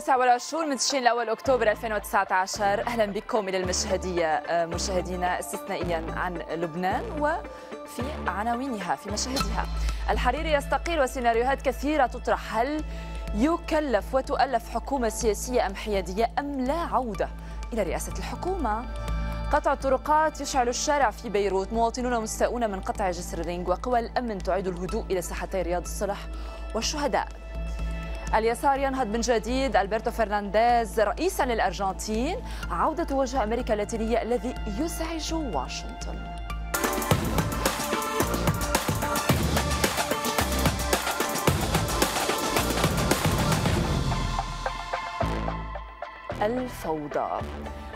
التاسع والعشرون من تشرين الاول اكتوبر 2019 اهلا بكم الى المشهديه آه، مشاهدينا استثنائيا عن لبنان وفي عناوينها في مشاهدها الحريري يستقيل وسيناريوهات كثيره تطرح هل يكلف وتؤلف حكومه سياسيه ام حياديه ام لا عوده الى رئاسه الحكومه قطع الطرقات يشعل الشارع في بيروت مواطنون مستاؤون من قطع جسر رينج وقوى الامن تعيد الهدوء الى ساحتي رياض الصلح والشهداء اليسار ينهض من جديد ألبرتو فرنانديز رئيسا للأرجنتين عودة وجه أمريكا اللاتينية الذي يزعج واشنطن الفوضى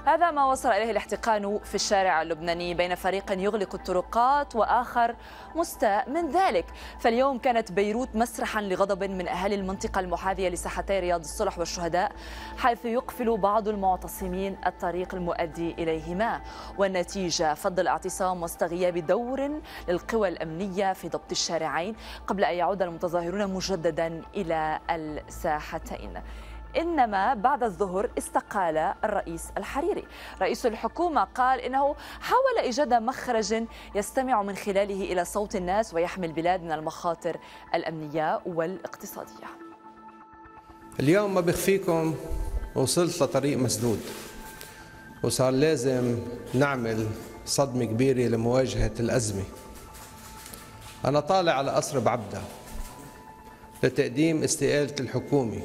هذا ما وصل إليه الاحتقان في الشارع اللبناني بين فريق يغلق الطرقات وآخر مستاء من ذلك فاليوم كانت بيروت مسرحا لغضب من أهالي المنطقة المحاذية لساحتي رياض الصلح والشهداء حيث يقفل بعض المعتصمين الطريق المؤدي إليهما والنتيجة فض الاعتصام وسط غياب دور للقوى الأمنية في ضبط الشارعين قبل أن يعود المتظاهرون مجددا إلى الساحتين إنما بعد الظهر استقال الرئيس الحريري رئيس الحكومة قال إنه حاول إيجاد مخرج يستمع من خلاله إلى صوت الناس ويحمي البلاد من المخاطر الأمنية والاقتصادية اليوم ما بخفيكم وصلت لطريق مسدود وصار لازم نعمل صدمة كبيرة لمواجهة الأزمة أنا طالع على قصر بعبدة لتقديم استقالة الحكومة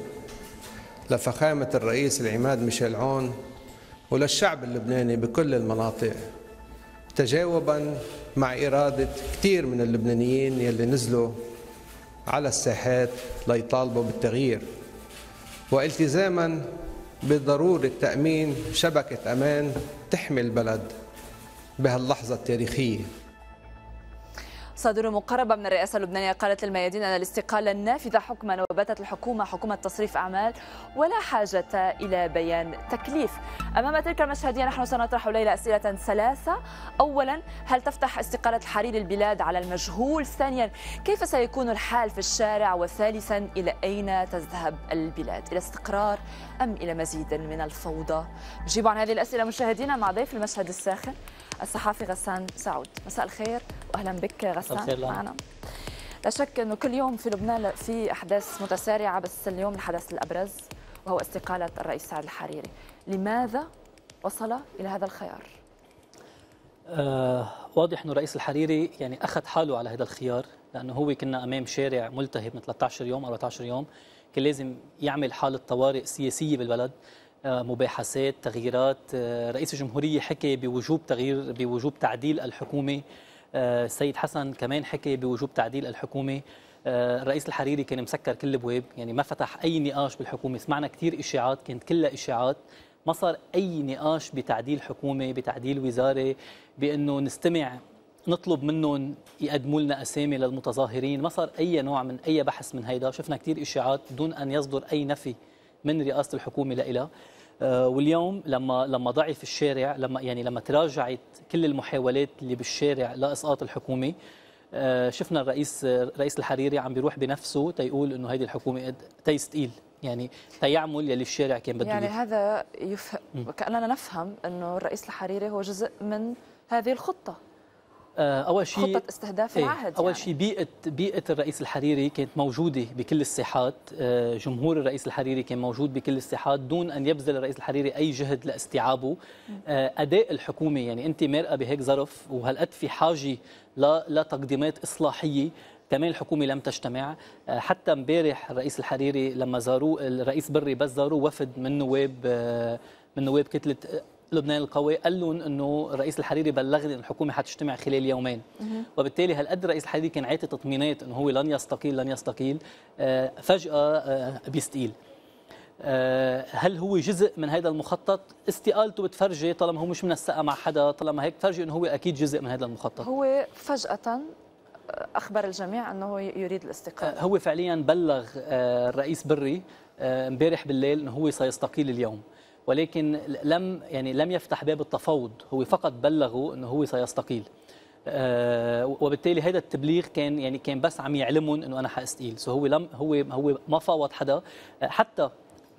لفخامة الرئيس العماد ميشيل عون وللشعب اللبناني بكل المناطق تجاوبا مع إرادة كثير من اللبنانيين يلي نزلوا على الساحات ليطالبوا بالتغيير والتزاما بضرورة تأمين شبكة أمان تحمي البلد بهاللحظة التاريخية صادر مقربة من الرئاسة اللبنانية قالت للميادين أن الاستقالة النافذة حكما وباتت الحكومة حكومة تصريف أعمال ولا حاجة إلى بيان تكليف أمام تلك المشهدية نحن سنطرح ليلى أسئلة ثلاثة أولا هل تفتح استقالة الحرير البلاد على المجهول ثانيا كيف سيكون الحال في الشارع وثالثا إلى أين تذهب البلاد إلى استقرار أم إلى مزيد من الفوضى نجيب عن هذه الأسئلة مشاهدينا مع ضيف المشهد الساخن الصحافي غسان سعود مساء الخير واهلا بك غسان معنا لا شك انه كل يوم في لبنان في احداث متسارعه بس اليوم الحدث الابرز وهو استقاله الرئيس سعد الحريري لماذا وصل الى هذا الخيار آه واضح انه الرئيس الحريري يعني اخذ حاله على هذا الخيار لانه هو كنا امام شارع ملتهب من 13 يوم 14 يوم كان لازم يعمل حاله طوارئ سياسيه بالبلد مباحثات تغييرات آه، رئيس الجمهورية حكي بوجوب تغيير بوجوب تعديل الحكومة السيد آه، حسن كمان حكي بوجوب تعديل الحكومة آه، الرئيس الحريري كان مسكر كل البواب يعني ما فتح أي نقاش بالحكومة سمعنا كثير إشاعات كانت كلها إشاعات ما صار أي نقاش بتعديل حكومة بتعديل وزارة بأنه نستمع نطلب منهم يقدموا لنا اسامي للمتظاهرين ما صار اي نوع من اي بحث من هيدا شفنا كثير اشاعات دون ان يصدر اي نفي من رئاسه الحكومه لإلها آه، واليوم لما لما ضعف الشارع لما يعني لما تراجعت كل المحاولات اللي بالشارع لاسقاط الحكومه آه، شفنا الرئيس رئيس الحريري عم بيروح بنفسه تيقول انه هيدي الحكومه تيستقيل يعني تيعمل يلي الشارع كان بده يعني هذا يفهم كاننا نفهم انه الرئيس الحريري هو جزء من هذه الخطه آه، اول شيء خطه استهداف ايه العهد اول يعني. شيء بيئه بيئه الرئيس الحريري كانت موجوده بكل الساحات آه، جمهور الرئيس الحريري كان موجود بكل الساحات دون ان يبذل الرئيس الحريري اي جهد لاستيعابه آه، اداء الحكومه يعني انت مرقه بهيك ظرف وهالقد في حاجه لتقديمات اصلاحيه كمان الحكومه لم تجتمع حتى امبارح الرئيس الحريري لما زاروه الرئيس بري بس زاروه وفد من نواب من نواب كتله لبنان القوي قال لهم انه الرئيس الحريري بلغني ان الحكومه حتجتمع خلال يومين وبالتالي هالقد الرئيس الحريري كان عاطي تطمينات انه هو لن يستقيل لن يستقيل آه، فجاه آه، بيستقيل آه، هل هو جزء من هذا المخطط استقالته بتفرجي طالما هو مش منسقه مع حدا طالما هيك بتفرجي انه هو اكيد جزء من هذا المخطط هو فجاه اخبر الجميع انه يريد الاستقاله هو فعليا بلغ الرئيس بري امبارح بالليل انه هو سيستقيل اليوم ولكن لم يعني لم يفتح باب التفاوض هو فقط بلغه انه هو سيستقيل آه وبالتالي هذا التبليغ كان يعني كان بس عم يعلمهم انه انا حاستقيل سو هو لم هو هو ما فاوض حدا حتى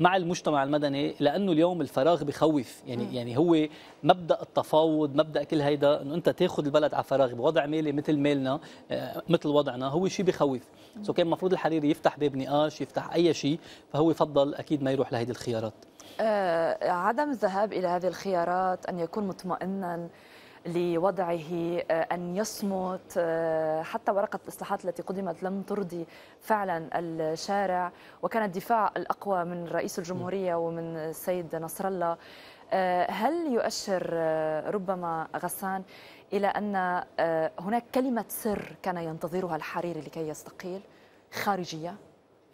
مع المجتمع المدني لانه اليوم الفراغ بخوف يعني م. يعني هو مبدا التفاوض مبدا كل هيدا انه انت تاخذ البلد على فراغ بوضع مالي مثل مالنا آه، مثل وضعنا هو شيء بخوف سو كان المفروض الحريري يفتح باب نقاش يفتح اي شيء فهو فضل اكيد ما يروح لهيدي الخيارات آه، عدم الذهاب الى هذه الخيارات ان يكون مطمئنا لوضعه آه، أن يصمت آه، حتى ورقة الإصلاحات التي قدمت لم ترضي فعلا الشارع وكان الدفاع الأقوى من رئيس الجمهورية ومن السيد نصر الله آه، هل يؤشر ربما غسان إلى أن هناك كلمة سر كان ينتظرها الحريري لكي يستقيل خارجية؟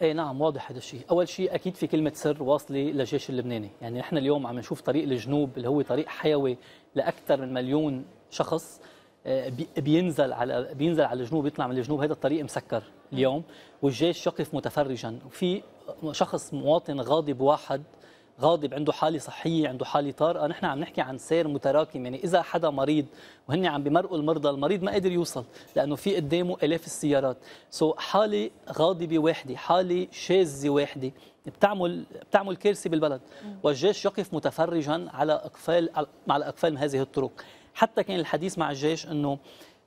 اي نعم واضح هذا الشيء، اول شيء اكيد في كلمه سر واصله للجيش اللبناني، يعني نحن اليوم عم نشوف طريق الجنوب اللي هو طريق حيوي لاكثر من مليون شخص آه، بينزل على بينزل على الجنوب يطلع من الجنوب هذا الطريق مسكر اليوم والجيش يقف متفرجا وفي شخص مواطن غاضب واحد غاضب عنده حاله صحيه عنده حاله طارئه نحن عم نحكي عن سير متراكم يعني اذا حدا مريض وهن عم بمرقوا المرضى المريض ما قادر يوصل لانه في قدامه الاف السيارات سو so حاله غاضبه واحده حاله شاذه واحده بتعمل بتعمل كارثه بالبلد والجيش يقف متفرجا على اقفال على من هذه الطرق حتى كان الحديث مع الجيش انه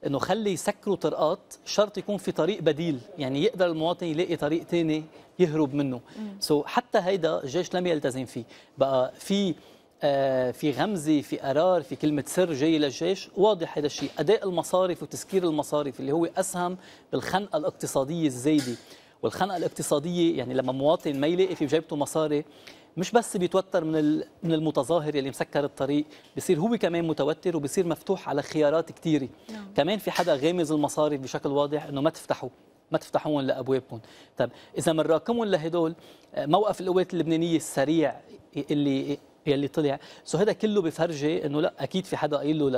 انه خلي يسكروا طرقات شرط يكون في طريق بديل يعني يقدر المواطن يلاقي طريق ثاني يهرب منه سو so حتى هيدا الجيش لم يلتزم فيه بقى في آه في غمزه في قرار في كلمه سر جاي للجيش واضح هذا الشيء اداء المصارف وتسكير المصارف اللي هو اسهم بالخنقه الاقتصاديه الزايده والخنقه الاقتصاديه يعني لما مواطن ما يلاقي في جيبته مصاري مش بس بيتوتر من من المتظاهر اللي مسكر الطريق بصير هو كمان متوتر وبصير مفتوح على خيارات كثيره نعم. كمان في حدا غامز المصارف بشكل واضح انه ما تفتحوا ما تفتحون لابوابكم طب اذا بنراكمهم لهدول آه، موقف القوات اللبنانيه السريع اللي يلي طلع سو هذا كله بفرجي انه لا اكيد في حدا قايل له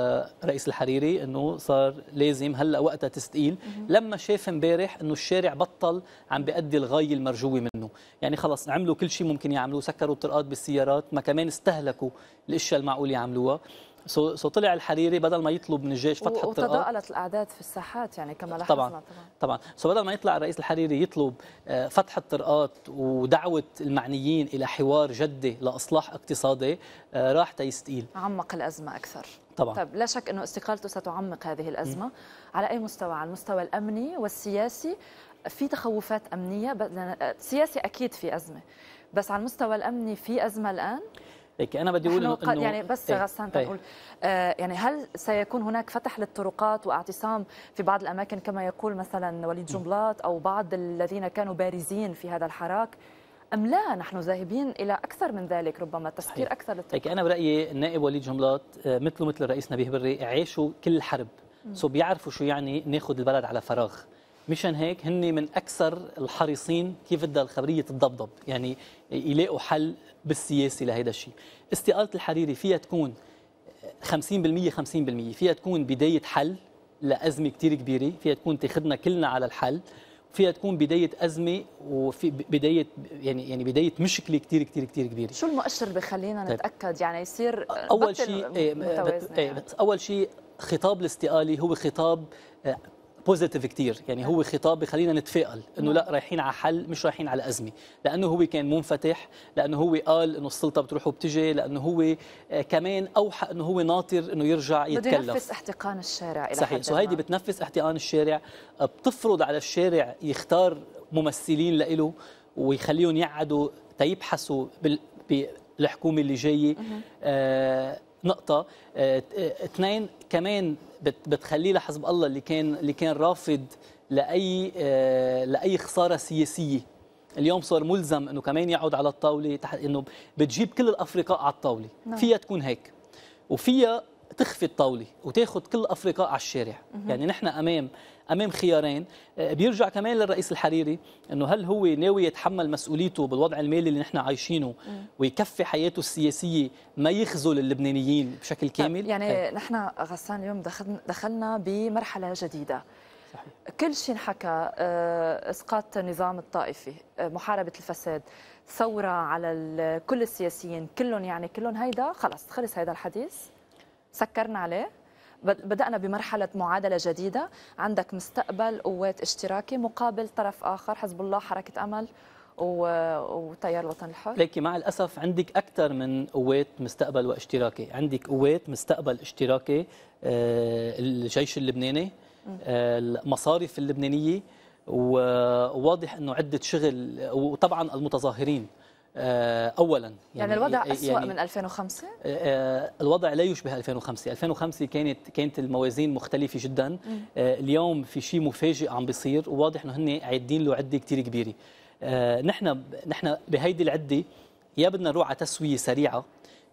لرئيس الحريري انه صار لازم هلا وقتها تستقيل لما شاف امبارح انه الشارع بطل عم بيأدي الغايه المرجوه منه يعني خلص عملوا كل شيء ممكن يعملوه سكروا الطرقات بالسيارات ما كمان استهلكوا الاشياء المعقول يعملوها سو سو طلع الحريري بدل ما يطلب من الجيش فتح الطرقات وتضاءلت الاعداد في الساحات يعني كما لاحظنا طبعا طبعا طبعا سو بدل ما يطلع الرئيس الحريري يطلب آه، فتح الطرقات ودعوه المعنيين الى حوار جدي لاصلاح اقتصادي آه، راح تيستقيل عمق الازمه اكثر طبعا طب لا شك انه استقالته ستعمق هذه الازمه م. على اي مستوى على المستوى الامني والسياسي في تخوفات امنيه آه، سياسي اكيد في ازمه بس على المستوى الامني في ازمه الان هيك انا بدي اقول انه يعني بس ايه غسان طيب. تقول آه يعني هل سيكون هناك فتح للطرقات واعتصام في بعض الاماكن كما يقول مثلا وليد جنبلاط او بعض الذين كانوا بارزين في هذا الحراك أم لا نحن ذاهبين إلى أكثر من ذلك ربما تسكير أكثر للتوقف. أنا برأيي النائب وليد جملات آه، مثله مثل الرئيس نبيه بري عاشوا كل الحرب سو بيعرفوا شو يعني ناخذ البلد على فراغ مشان هيك هن من اكثر الحريصين كيف بدها الخبريه تتضبضب يعني يلاقوا حل بالسياسه لهيدا الشيء استقاله الحريري فيها تكون 50% 50% فيها تكون بدايه حل لازمه كثير كبيره فيها تكون تاخذنا كلنا على الحل فيها تكون بدايه ازمه وفي بدايه يعني يعني بدايه مشكله كثير كثير كثير كبيره شو المؤشر بخلينا طيب. نتاكد يعني يصير اول شيء إيه، إيه، يعني. اول شيء خطاب الاستقاله هو خطاب آه، بوزيتيف كتير يعني هو نعم. خطاب بخلينا نتفائل انه نعم. لا رايحين على حل مش رايحين على ازمه لانه هو كان منفتح لانه هو قال انه السلطه بتروح وبتجي لانه هو آه، كمان اوحى انه هو ناطر انه يرجع يتكلم بتنفس احتقان الشارع الى صحيح سو هيدي بتنفس احتقان الشارع بتفرض على الشارع يختار ممثلين لإله ويخليهم يقعدوا تيبحثوا بالحكومه اللي جايه آه نقطه آه اثنين كمان بتخليه لحزب الله اللي كان اللي كان رافض لاي آه، لاي خساره سياسيه اليوم صار ملزم انه كمان يقعد على الطاوله انه بتجيب كل الافرقاء على الطاوله نعم. فيها تكون هيك وفيها تخفي الطاوله وتاخذ كل افريقيا على الشارع مهم. يعني نحن امام امام خيارين آه، بيرجع كمان للرئيس الحريري انه هل هو ناوي يتحمل مسؤوليته بالوضع المالي اللي نحن عايشينه ويكفي حياته السياسيه ما يخذل اللبنانيين بشكل كامل يعني طيب. نحن غسان اليوم دخلنا بمرحله جديده صحيح. كل شيء انحكى آه، اسقاط النظام الطائفي آه، محاربه الفساد ثوره على كل السياسيين كلهم يعني كلهم هيدا خلص خلص هيدا الحديث سكرنا عليه بدأنا بمرحلة معادلة جديدة عندك مستقبل قوات اشتراكي مقابل طرف آخر حزب الله حركة أمل وتيار الوطن الحر ليكي مع الأسف عندك أكثر من قوات مستقبل واشتراكي عندك قوات مستقبل اشتراكي آه، الجيش اللبناني آه، المصارف اللبنانية وواضح أنه عدة شغل وطبعا المتظاهرين آه، اولا يعني, يعني الوضع يعني اسوا يعني من 2005 آه، آه، الوضع لا يشبه 2005 2005 كانت كانت الموازين مختلفه جدا اليوم في شيء مفاجئ عم بيصير وواضح انه هن عادين له عده كثير كبيره نحن نحن بهيدي العده يا بدنا نروح على تسويه سريعه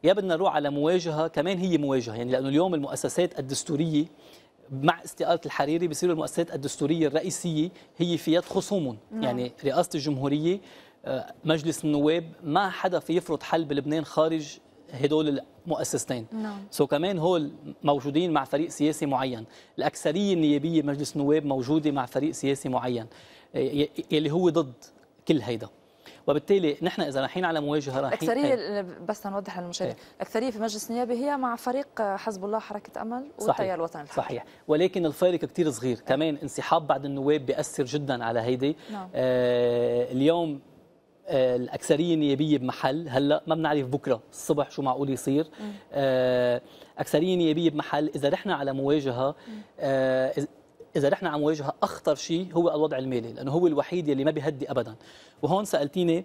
يا بدنا نروح على مواجهه كمان هي مواجهه يعني لانه اليوم المؤسسات الدستوريه مع استقاله الحريري بصيروا المؤسسات الدستوريه الرئيسيه هي في يد خصومهم نعم. يعني رئاسه الجمهوريه مجلس النواب ما حدا في يفرض حل بلبنان خارج هدول المؤسستين نعم. سو كمان هول موجودين مع فريق سياسي معين الأكثرية النيابية مجلس النواب موجودة مع فريق سياسي معين يلي هو ضد كل هيدا وبالتالي نحن اذا رايحين على مواجهه رايحين الاكثريه إيه. بس نوضح للمشاهدين إيه. الاكثريه في مجلس النيابي هي مع فريق حزب الله حركه امل والتيار الوطني الحر صحيح ولكن الفارق كثير صغير كمان انسحاب بعض النواب بياثر جدا على هيدي نعم. آه اليوم الاكثريه النيابيه بمحل هلا ما بنعرف بكره الصبح شو معقول يصير آه، اكثريه نيابيه بمحل اذا رحنا على مواجهه آه، اذا رحنا على مواجهه اخطر شيء هو الوضع المالي لانه هو الوحيد اللي ما بيهدي ابدا وهون سالتيني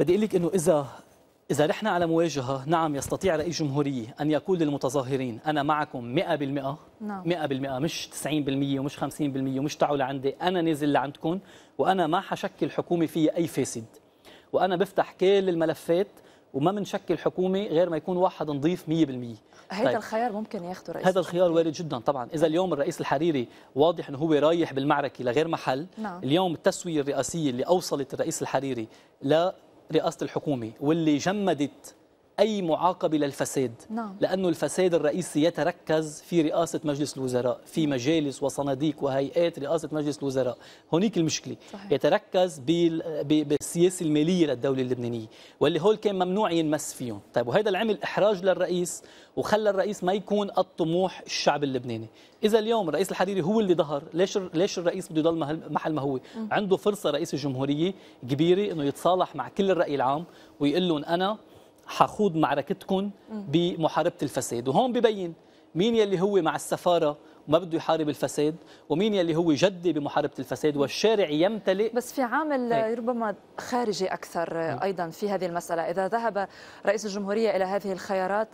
بدي اقول لك انه اذا إذا رحنا على مواجهة نعم يستطيع رئيس جمهورية أن يقول للمتظاهرين أنا معكم 100% نعم. 100% مش 90% ومش 50% ومش تعوا لعندي أنا نازل لعندكم وأنا ما حشكل حكومة فيها أي فاسد وأنا بفتح كل الملفات وما بنشكل حكومه غير ما يكون واحد نظيف 100% هذا طيب. الخيار ممكن ياخذه رئيس هذا الخيار وارد جدا طبعا اذا اليوم الرئيس الحريري واضح انه هو رايح بالمعركه لغير محل نعم. اليوم التسويه الرئاسيه اللي اوصلت الرئيس الحريري لا رئاسه الحكومه واللي جمدت أي معاقبة للفساد نعم. لأنه الفساد الرئيسي يتركز في رئاسة مجلس الوزراء في نعم. مجالس وصناديق وهيئات رئاسة مجلس الوزراء هونيك المشكلة صحيح. يتركز بالسياسة المالية للدولة اللبنانية واللي هول كان ممنوع ينمس فيهم طيب وهذا العمل إحراج للرئيس وخلى الرئيس ما يكون الطموح الشعب اللبناني اذا اليوم الرئيس الحريري هو اللي ظهر ليش ليش الرئيس بده يضل محل ما هو عنده فرصه رئيس الجمهوريه كبيره انه يتصالح مع كل الراي العام ويقول لهم انا حخوض معركتكم بمحاربه الفساد وهون ببين مين يلي هو مع السفاره وما بده يحارب الفساد ومين يلي هو جدي بمحاربه الفساد والشارع يمتلئ بس في عامل هي. إيه. ربما خارجي اكثر ايضا في هذه المساله اذا ذهب رئيس الجمهوريه الى هذه الخيارات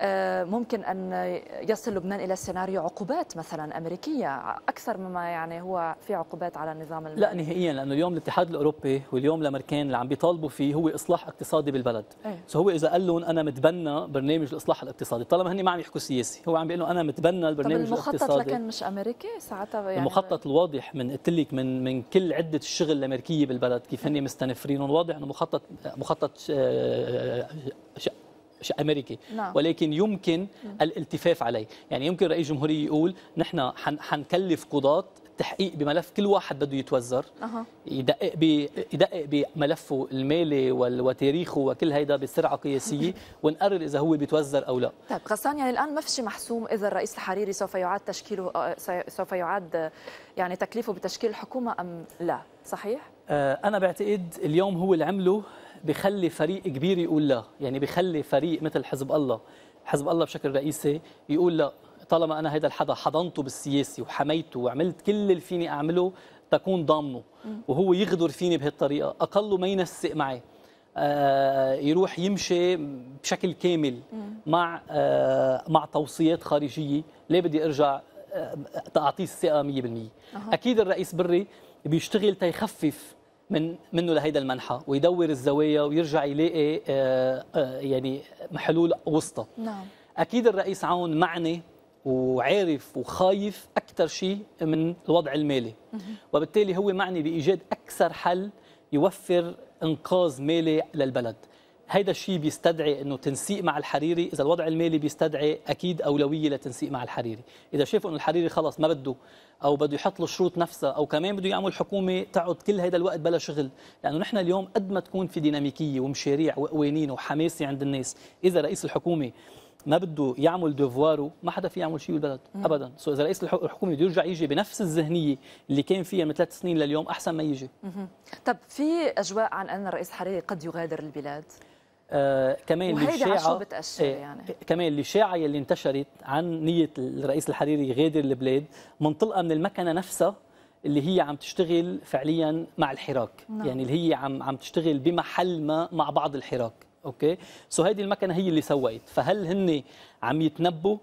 آه، ممكن أن يصل لبنان إلى سيناريو عقوبات مثلا أمريكية أكثر مما يعني هو في عقوبات على النظام المالي. لا نهائيا لأنه اليوم الاتحاد الأوروبي واليوم الأمريكان اللي عم بيطالبوا فيه هو إصلاح اقتصادي بالبلد أيه. سو هو إذا قال لهم أنا متبنى برنامج الإصلاح الاقتصادي طالما هن ما عم يحكوا سياسي هو عم بيقول أنا متبنى البرنامج طب المخطط الاقتصادي المخطط لكن مش أمريكي ساعتها يعني المخطط الواضح من قلت لك من من كل عدة الشغل الأمريكية بالبلد كيف هن مستنفرين واضح إنه مخطط مخطط آه، آه، امريكي نعم. ولكن يمكن نعم. الالتفاف عليه يعني يمكن رئيس الجمهوريه يقول نحن حنكلف قضاه تحقيق بملف كل واحد بده يتوزر أه. يدقق بي يدقق بملفه المالي وتاريخه وكل هيدا بسرعه قياسيه ونقرر اذا هو بيتوزر او لا طيب غسان يعني الان ما في شيء محسوم اذا الرئيس الحريري سوف يعاد تشكيله آه، سوف يعاد يعني تكليفه بتشكيل الحكومه ام لا صحيح آه، انا بعتقد اليوم هو اللي عمله بخلي فريق كبير يقول لا يعني بخلي فريق مثل حزب الله حزب الله بشكل رئيسي يقول لا طالما انا هيدا الحدا حضنته بالسياسي وحميته وعملت كل اللي فيني اعمله تكون ضامنه وهو يغدر فيني بهالطريقه اقله ما ينسق معي آه، يروح يمشي بشكل كامل مع آه، مع توصيات خارجيه ليه بدي ارجع تعطيه آه، الثقه 100% اكيد الرئيس بري بيشتغل تيخفف من منه لهيدا المنحى ويدور الزوايا ويرجع يلاقي آه، آه، يعني حلول وسطى نعم اكيد الرئيس عون معني وعارف وخايف اكثر شيء من الوضع المالي وبالتالي هو معني بايجاد اكثر حل يوفر انقاذ مالي للبلد هيدا الشيء بيستدعي انه تنسيق مع الحريري اذا الوضع المالي بيستدعي اكيد اولويه لتنسيق مع الحريري اذا شافوا انه الحريري خلص ما بده او بده يحط له شروط نفسها او كمان بده يعمل حكومه تقعد كل هيدا الوقت بلا شغل لانه يعني نحن اليوم قد ما تكون في ديناميكيه ومشاريع وقوانين وحماسه عند الناس اذا رئيس الحكومه ما بده يعمل ديفواره ما حدا في يعمل شيء بالبلد ابدا سو اذا رئيس الحكومه بده يرجع يجي بنفس الذهنيه اللي كان فيها من ثلاث سنين لليوم احسن ما يجي طب في اجواء عن ان الرئيس حريري قد يغادر البلاد آه، كمان للشاعة آه، يعني. كمان للشاعة يلي انتشرت عن نية الرئيس الحريري يغادر البلاد منطلقة من المكنة نفسها اللي هي عم تشتغل فعليا مع الحراك نعم. يعني اللي هي عم عم تشتغل بمحل ما مع بعض الحراك اوكي سو هيدي المكنه هي اللي سويت فهل هن عم يتنبوا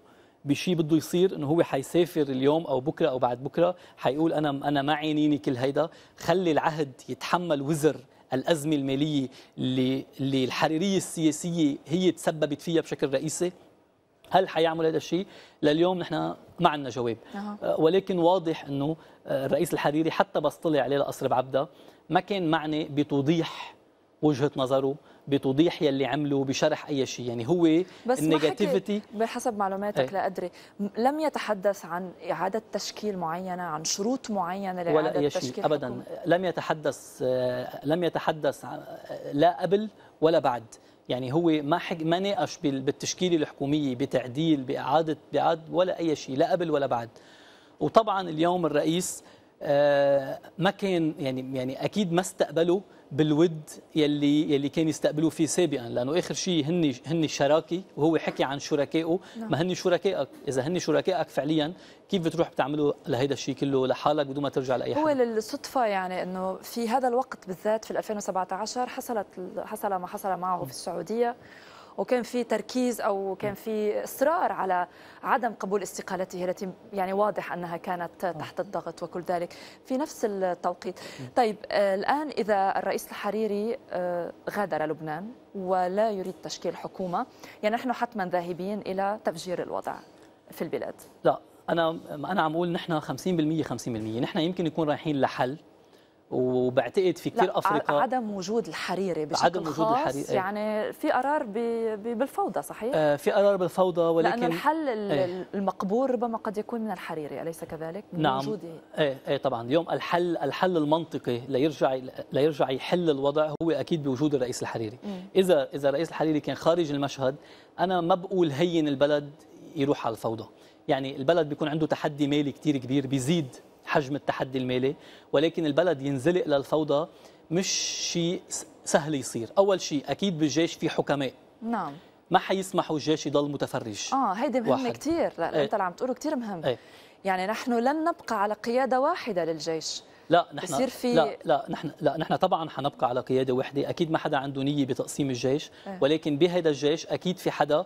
بشيء بده يصير انه هو حيسافر اليوم او بكره او بعد بكره حيقول انا انا ما عينيني كل هيدا خلي العهد يتحمل وزر الأزمة المالية اللي الحريرية السياسية هي تسببت فيها بشكل رئيسي؟ هل حيعمل هذا الشيء؟ لليوم نحن ما عندنا جواب أه. ولكن واضح انه أه، الرئيس الحريري حتى بس طلع عليه لأصرب عبده ما كان معني بتوضيح وجهه نظره بتوضيح يلي عمله بشرح اي شيء يعني هو النيجاتيفيتي بحسب معلوماتك إيه. لا ادري لم يتحدث عن اعاده تشكيل معينه عن شروط معينه لاعاده ولا أي شيء ابدا حكومة. لم يتحدث آه، لم يتحدث آه، لا قبل ولا بعد يعني هو ما حق ما ناقش بالتشكيله الحكوميه بتعديل باعاده بعد ولا اي شيء لا قبل ولا بعد وطبعا اليوم الرئيس آه، ما كان يعني يعني اكيد ما استقبله بالود يلي يلي كان يستقبلوه فيه سابقا لانه اخر شيء هن هن شراكي وهو حكي عن شركائه نعم. ما هن شركائك اذا هن شركائك فعليا كيف بتروح بتعمله لهيدا الشيء كله لحالك بدون ما ترجع لاي حدا هو للصدفه يعني انه في هذا الوقت بالذات في 2017 حصلت حصل ما حصل معه في السعوديه وكان في تركيز او كان في اصرار على عدم قبول استقالته التي يعني واضح انها كانت تحت الضغط وكل ذلك في نفس التوقيت طيب آه، الان اذا الرئيس الحريري آه، غادر لبنان ولا يريد تشكيل حكومه يعني نحن حتما ذاهبين الى تفجير الوضع في البلاد لا انا انا عم اقول نحن 50% 50% نحن يمكن نكون رايحين لحل وبعتقد في كثير افريقيا عدم وجود الحريري بشكل عدم وجود الحريري إيه. يعني في قرار بالفوضى صحيح؟ آه في قرار بالفوضى ولكن لانه الحل ايه المقبول ربما قد يكون من الحريري اليس كذلك؟ من نعم ايه ايه طبعا اليوم الحل الحل المنطقي ليرجع ليرجع يحل الوضع هو اكيد بوجود الرئيس الحريري، مم. اذا اذا الرئيس الحريري كان خارج المشهد انا ما بقول هين البلد يروح على الفوضى، يعني البلد بيكون عنده تحدي مالي كثير كبير بيزيد حجم التحدي المالي ولكن البلد ينزلق للفوضى مش شيء سهل يصير أول شيء أكيد بالجيش في حكماء نعم ما حيسمحوا الجيش يضل متفرج اه هيدي مهمه كثير إيه. انت اللي عم تقوله كثير مهم ايه. يعني نحن لن نبقى على قياده واحده للجيش لا نحن بصير في لا لا نحن لا نحن طبعا حنبقى على قياده وحده اكيد ما حدا عنده نيه بتقسيم الجيش إيه. ولكن بهذا الجيش اكيد في حدا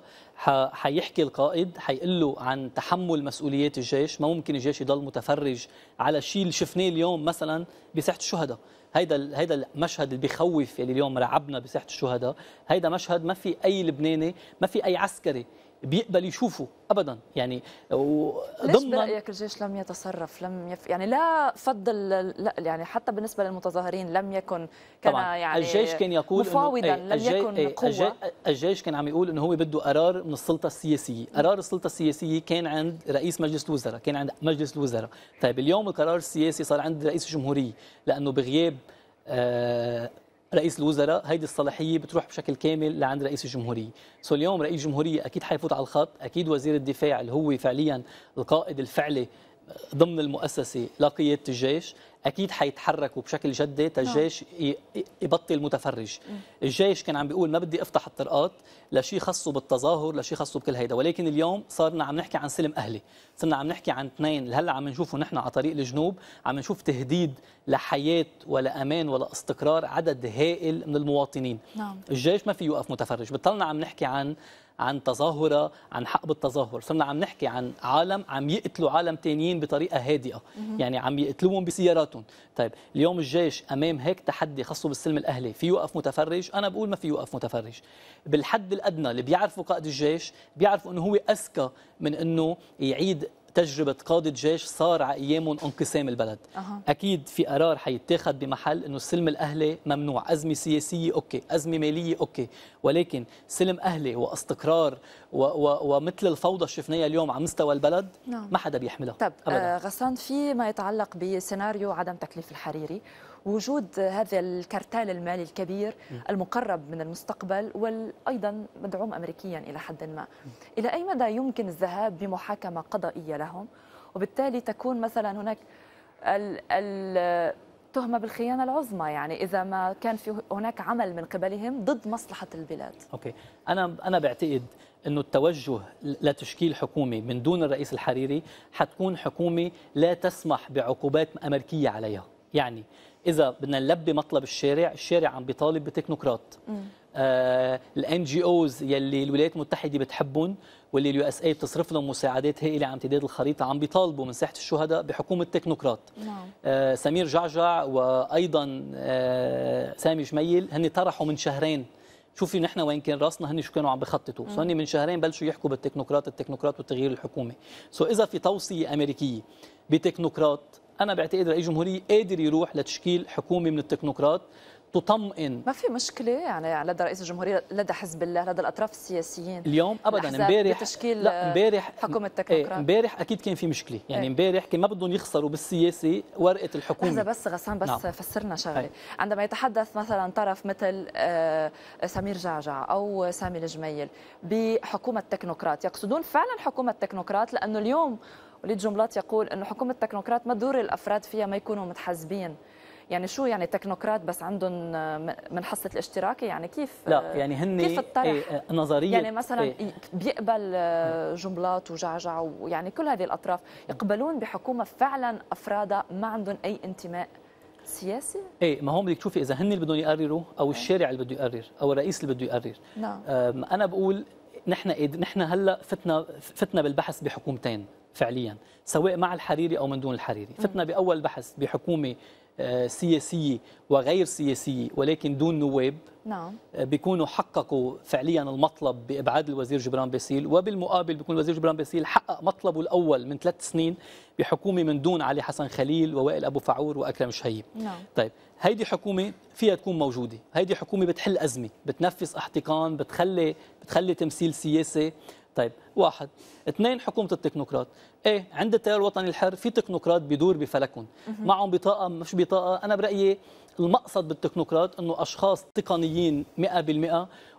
حيحكي القائد حيقول له عن تحمل مسؤوليات الجيش ما ممكن الجيش يضل متفرج على الشيء اللي شفناه اليوم مثلا بساحه الشهداء هيدا هيدا المشهد اللي بخوف اللي اليوم رعبنا بساحه الشهداء هيدا مشهد ما في اي لبناني ما في اي عسكري بيقبل يشوفه ابدا يعني آه، ضمن برايك الجيش لم يتصرف لم يف... يعني لا فضل لا يعني حتى بالنسبه للمتظاهرين لم يكن كان طبعاً. يعني الجيش كان يقول مفاوضا إيه، لم الجي... يكن إيه، قوه الجي... الجيش كان عم يقول انه هو بده قرار من السلطه السياسيه قرار السلطه السياسيه كان عند رئيس مجلس الوزراء كان عند مجلس الوزراء طيب اليوم القرار السياسي صار عند رئيس الجمهوريه لانه بغياب آه رئيس الوزراء هيدي الصلاحيه بتروح بشكل كامل لعند رئيس الجمهوريه سو اليوم رئيس الجمهوريه اكيد حيفوت على الخط اكيد وزير الدفاع اللي هو فعليا القائد الفعلي ضمن المؤسسه لقياده الجيش اكيد حيتحركوا بشكل جدي نعم. الجيش يبطل متفرج الجيش كان عم بيقول ما بدي افتح الطرقات لشيء خصو بالتظاهر لشيء خصو بكل هيدا ولكن اليوم صرنا عم نحكي عن سلم اهلي صرنا عم نحكي عن اثنين هلا عم نشوفه نحن على طريق الجنوب عم نشوف تهديد لحياه ولا امان ولا استقرار عدد هائل من المواطنين نعم. الجيش ما في يوقف متفرج بطلنا عم نحكي عن عن تظاهره عن حق التظاهر صرنا عم نحكي عن عالم عم يقتلوا عالم تانيين بطريقه هادئه يعني عم يقتلوهم بسياراتهم طيب اليوم الجيش امام هيك تحدي خاصه بالسلم الاهلي في يوقف متفرج انا بقول ما في يوقف متفرج بالحد الادنى اللي بيعرفوا قائد الجيش بيعرفوا انه هو اذكى من انه يعيد تجربه قاده جيش صار على ايامهم انقسام البلد أه. اكيد في قرار حيتاخد بمحل انه السلم الاهلي ممنوع ازمه سياسيه اوكي ازمه ماليه اوكي ولكن سلم اهلي واستقرار و و ومثل الفوضى شفناها اليوم على مستوى البلد نعم. ما حدا بيحملها طب أبداً. آه غسان في ما يتعلق بسيناريو عدم تكليف الحريري وجود هذا الكرتال المالي الكبير المقرب من المستقبل وايضا مدعوم امريكيا الى حد ما الى اي مدى يمكن الذهاب بمحاكمه قضائيه لهم وبالتالي تكون مثلا هناك التهمه بالخيانة العظمى يعني إذا ما كان في هناك عمل من قبلهم ضد مصلحة البلاد أوكي أنا أنا بعتقد أنه التوجه لتشكيل حكومة من دون الرئيس الحريري حتكون حكومة لا تسمح بعقوبات أمريكية عليها يعني اذا بدنا نلبي مطلب الشارع الشارع عم بيطالب بتكنوقراط آه، الان جي اوز يلي الولايات المتحده بتحبهم واللي اليو اس اي بتصرف لهم مساعدات هائله على امتداد الخريطه عم بيطالبوا من ساحه الشهداء بحكومه تكنوقراط نعم. آه سمير جعجع وايضا آه سامي جميل هن طرحوا من شهرين شوفي نحن وين كان راسنا هن شو كانوا عم بخططوا سو هن من شهرين بلشوا يحكوا بالتكنوقراط التكنوقراط والتغيير الحكومي سو اذا في توصيه امريكيه بتكنوقراط انا بعتقد رئيس جمهوريه قادر يروح لتشكيل حكومه من التكنوقراط تطمئن ما في مشكله يعني لدى رئيس الجمهوريه لدى حزب الله لدى الاطراف السياسيين اليوم ابدا امبارح تشكيل لا امبارح حكومه إيه، تكنوقراط امبارح ايه اكيد كان في مشكله يعني إيه. امبارح ايه كان ما بدهم يخسروا بالسياسه ورقه الحكومه هذا بس غسان بس نعم. فسرنا شغله ايه عندما يتحدث مثلا طرف مثل آه، سمير جعجع او سامي الجميل بحكومه تكنوقراط يقصدون فعلا حكومه تكنوقراط لانه اليوم وليد جملات يقول انه حكومه التكنوقراط ما دور الافراد فيها ما يكونوا متحزبين يعني شو يعني تكنوقراط بس عندهم من حصه الاشتراكي يعني كيف لا آه، يعني هن كيف الطرح إيه، آه، نظريه يعني مثلا إيه. بيقبل آه، جملات وجعجع ويعني كل هذه الاطراف يقبلون بحكومه فعلا افرادها ما عندهم اي انتماء سياسي؟ ايه ما هون بدك تشوفي اذا هن اللي بدهم يقرروا او إيه. الشارع اللي بده يقرر او الرئيس اللي بده يقرر نعم انا بقول نحن نحن هلا فتنا فتنا بالبحث بحكومتين فعليا سواء مع الحريري أو من دون الحريري فتنا بأول بحث بحكومة آه، سياسية وغير سياسية ولكن دون نواب نعم آه، بيكونوا حققوا فعليا المطلب بإبعاد الوزير جبران باسيل وبالمقابل بيكون الوزير جبران باسيل حقق مطلبه الأول من ثلاث سنين بحكومة من دون علي حسن خليل ووائل أبو فعور وأكرم شهيب نعم طيب هيدي حكومة فيها تكون موجودة هيدي حكومة بتحل أزمة بتنفس احتقان بتخلي بتخلي تمثيل سياسي طيب واحد اثنين حكومه التكنوقراط ايه عند التيار الوطني الحر في تكنوقراط بيدور بفلكهم معهم بطاقه مش بطاقه انا برايي المقصد بالتكنوقراط انه اشخاص تقنيين 100%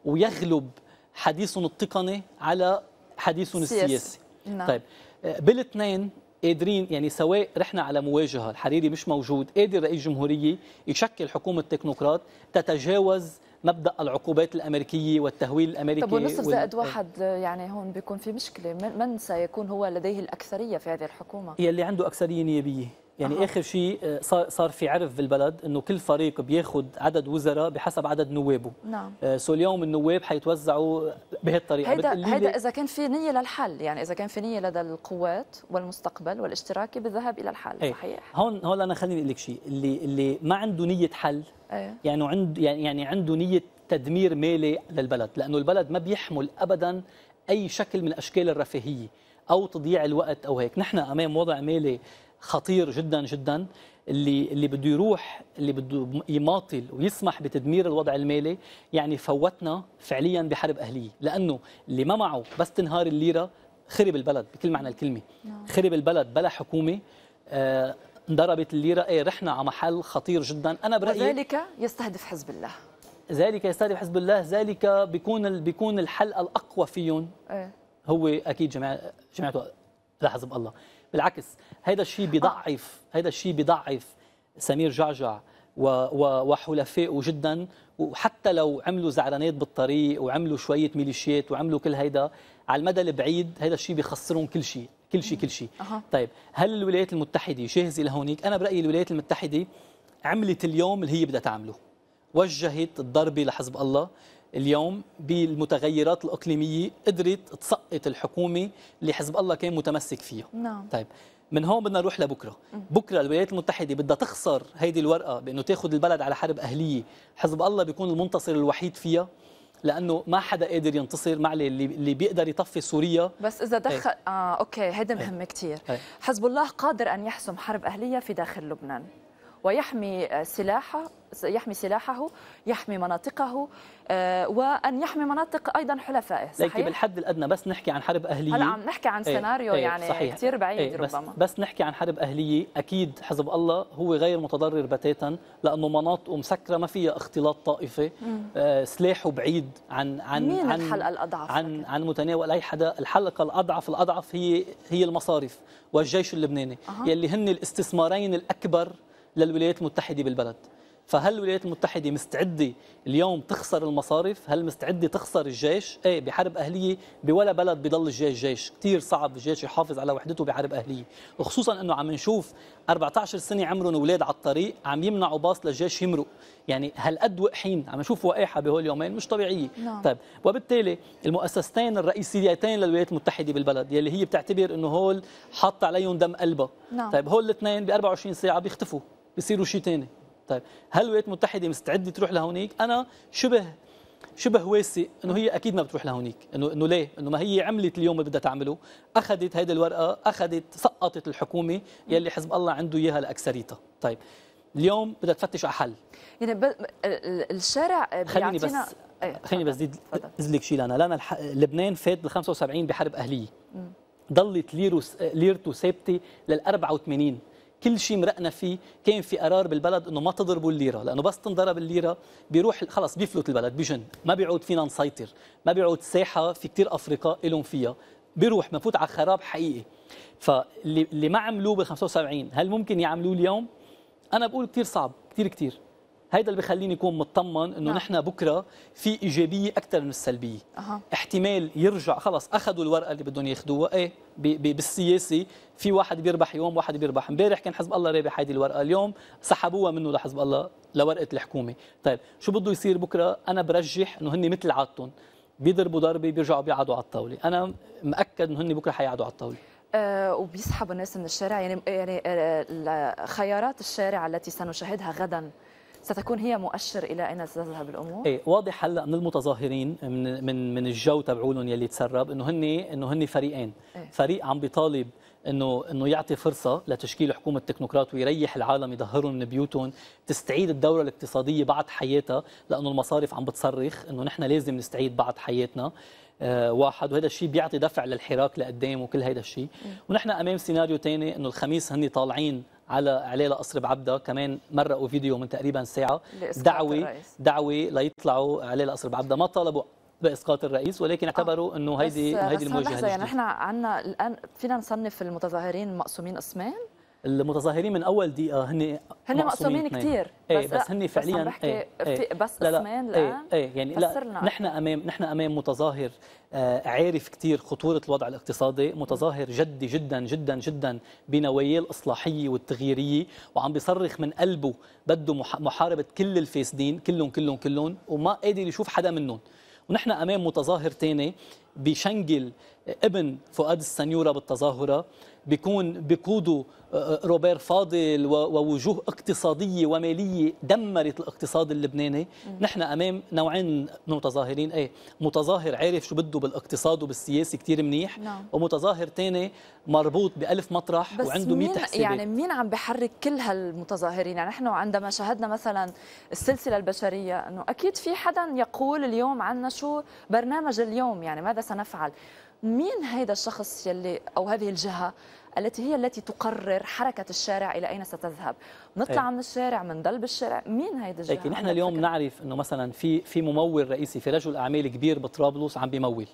ويغلب حديثهم التقني على حديثهم السياسي نعم. طيب آه، بالاثنين قادرين يعني سواء رحنا على مواجهه الحريري مش موجود قادر رئيس جمهوريه يشكل حكومه تكنوقراط تتجاوز مبدا العقوبات الامريكيه والتهويل الامريكي طب والنصف زائد آه. واحد يعني هون بيكون في مشكله من سيكون هو لديه الاكثريه في هذه الحكومه؟ يلي عنده اكثريه نيابيه يعني أه. اخر شيء آه، صار صار في عرف بالبلد انه كل فريق بياخذ عدد وزراء بحسب عدد نوابه نعم سو آه، اليوم النواب حيتوزعوا بهالطريقه هيدا هيدا اذا كان في نيه للحل يعني اذا كان في نيه لدى القوات والمستقبل والاشتراكي بالذهاب الى الحل هي. إيه. صحيح هون هون انا خليني اقول لك شيء اللي اللي ما عنده نيه حل أي. يعني عنده يعني-, يعني عنده نيه تدمير مالي للبلد لانه البلد ما بيحمل ابدا اي شكل من اشكال الرفاهيه او تضييع الوقت او هيك نحن امام وضع مالي خطير جدا جدا اللي اللي بده يروح اللي بده يماطل ويسمح بتدمير الوضع المالي يعني فوتنا فعليا بحرب اهليه لانه اللي ما معه بس تنهار الليره خرب البلد بكل معنى الكلمه نعم. خرب البلد بلا حكومه آه انضربت الليره ايه رحنا على محل خطير جدا انا برايي ذلك يستهدف حزب الله ذلك يستهدف حزب الله ذلك بيكون بيكون الحل الاقوى فيهم إيه. هو اكيد جماعه جماعه لحزب الله بالعكس هذا الشيء آه. بضعف هذا الشيء بضعف سمير جعجع وحلفائه جدا وحتى لو عملوا زعرانات بالطريق وعملوا شويه ميليشيات وعملوا كل هيدا على المدى البعيد هذا الشيء بيخسرهم كل شيء كل شيء كل شيء أه. طيب هل الولايات المتحده جاهزه لهونيك انا برايي الولايات المتحده عملت اليوم اللي هي بدها تعمله وجهت الضربه لحزب الله اليوم بالمتغيرات الإقليمية قدرت تسقط الحكومة اللي حزب الله كان متمسك فيها نعم. طيب من هون بدنا نروح لبكره بكره الولايات المتحده بدها تخسر هيدي الورقه بانه تاخذ البلد على حرب اهليه حزب الله بيكون المنتصر الوحيد فيها لانه ما حدا قادر ينتصر مع اللي اللي بيقدر يطفي سوريا بس اذا طيب. دخل آه اوكي هيدا مهم طيب. كثير طيب. حزب الله قادر ان يحسم حرب اهليه في داخل لبنان ويحمي سلاحه يحمي سلاحه يحمي مناطقه آه، وان يحمي مناطق ايضا حلفائه صحيح لكن بالحد الادنى بس نحكي عن حرب اهليه هلا عم نحكي عن إيه، سيناريو ايه يعني صحيح كثير بعيد ايه بس ربما بس نحكي عن حرب اهليه اكيد حزب الله هو غير متضرر بتاتا لانه مناطقه مسكره ما فيها اختلاط طائفي آه، سلاحه بعيد عن عن مين عن الحلقه الاضعف عن لكن. عن متناول اي حدا الحلقه الاضعف الاضعف هي هي المصارف والجيش اللبناني أه. يلي هن الاستثمارين الاكبر للولايات المتحدة بالبلد فهل الولايات المتحدة مستعدة اليوم تخسر المصارف؟ هل مستعدة تخسر الجيش؟ ايه بحرب أهلية بولا بلد بضل الجيش جيش، كثير صعب الجيش يحافظ على وحدته بحرب أهلية، وخصوصا أنه عم نشوف 14 سنة عمرهم أولاد على الطريق عم يمنعوا باص للجيش يمرق، يعني هالقد وقحين، عم نشوف وقاحة بهول يومين مش طبيعية، نعم. طيب وبالتالي المؤسستين الرئيسيتين للولايات المتحدة بالبلد يلي هي بتعتبر أنه هول حاطة عليهم دم قلبها، نعم. طيب هول الاثنين ب 24 ساعة بيختفوا بصيروا شيء ثاني طيب هل الولايات المتحده مستعده تروح لهونيك انا شبه شبه واثق انه هي اكيد ما بتروح لهونيك انه انه ليه انه ما هي عملت اليوم اللي بدها تعمله اخذت هيدي الورقه اخذت سقطت الحكومه يلي حزب الله عنده اياها لاكثريتها طيب اليوم بدها تفتش على حل يعني ب... الشارع خليني بس أيه. خليني بس زيد لك شيء لانا لانا الح... لبنان فات بال 75 بحرب اهليه ضلت ليرو س... ليرته ثابته لل 84 كل شيء مرقنا فيه كان في قرار بالبلد انه ما تضربوا الليره لانه بس تنضرب الليره بيروح خلص بيفلت البلد بجن ما بيعود فينا نسيطر ما بيعود ساحه في كثير افرقاء لهم فيها بيروح مفوت على خراب حقيقي فاللي ما عملوه بال 75 هل ممكن يعملوه اليوم انا بقول كثير صعب كثير كثير هيدا اللي بخليني اكون مطمن انه نعم. نحن بكره في ايجابيه اكثر من السلبيه أه. احتمال يرجع خلص اخذوا الورقه اللي بدهم ياخذوها ايه بالسياسي في واحد بيربح يوم واحد بيربح امبارح كان حزب الله رابح هيدي الورقه اليوم سحبوها منه لحزب الله لورقه الحكومه طيب شو بده يصير بكره انا برجح انه هن مثل عادتهم بيضربوا ضربه بيرجعوا بيقعدوا على الطاوله انا مأكد انه هن بكره حيقعدوا على الطاوله آه وبيسحبوا الناس من الشارع يعني يعني آه، خيارات الشارع التي سنشاهدها غدا ستكون هي مؤشر الى اين ستذهب الامور؟ ايه واضح هلا من المتظاهرين من من من الجو تبعولهم يلي تسرب انه هن انه هن فريقين، إيه؟ فريق عم بيطالب انه انه يعطي فرصه لتشكيل حكومه تكنوقراط ويريح العالم يظهرهم من بيوتهم تستعيد الدوره الاقتصاديه بعد حياتها لانه المصارف عم بتصرخ انه نحن لازم نستعيد بعد حياتنا آه، واحد وهذا الشيء بيعطي دفع للحراك لقدام وكل هذا الشيء إيه. ونحن امام سيناريو ثاني انه الخميس هن طالعين على عليلة قصر بعبدة كمان مرقوا فيديو من تقريبا ساعة دعوة دعوة ليطلعوا عليلة قصر بعبدة ما طالبوا باسقاط الرئيس ولكن آه. اعتبروا انه هيدي هيدي الموجه يعني احنا عندنا الان فينا نصنف المتظاهرين مقسومين قسمين المتظاهرين من اول دقيقه هن هن مقسومين كثير ايه بس, بس هن فعليا بس بحكي ايه ايه بس لا لا إيه، الان ايه ايه يعني لا نحن امام نحن امام متظاهر آه عارف كثير خطوره الوضع الاقتصادي متظاهر جدي جدا جدا جدا بنواياه الاصلاحيه والتغييريه وعم بيصرخ من قلبه بده محاربه كل الفاسدين كلهم كلهم كلهم وما قادر يشوف حدا منهم ونحن امام متظاهر ثاني بشنجل ابن فؤاد السنيوره بالتظاهره بيكون بقوده روبير فاضل ووجوه اقتصادية ومالية دمرت الاقتصاد اللبناني نحن أمام نوعين من متظاهرين أي متظاهر عارف شو بده بالاقتصاد وبالسياسة كتير منيح نعم. ومتظاهر تاني مربوط بألف مطرح بس وعنده 100 حسابات يعني مين عم بحرك كل هالمتظاهرين يعني نحن عندما شاهدنا مثلا السلسلة البشرية أنه أكيد في حدا يقول اليوم عنا شو برنامج اليوم يعني ماذا سنفعل مين هيدا الشخص يلي او هذه الجهه التي هي التي تقرر حركه الشارع الى اين ستذهب نطلع أي. من الشارع من بالشارع مين هيدي الجهه لكن نحن اليوم نعرف انه مثلا في في ممول رئيسي في رجل اعمال كبير بطرابلس عم بيمول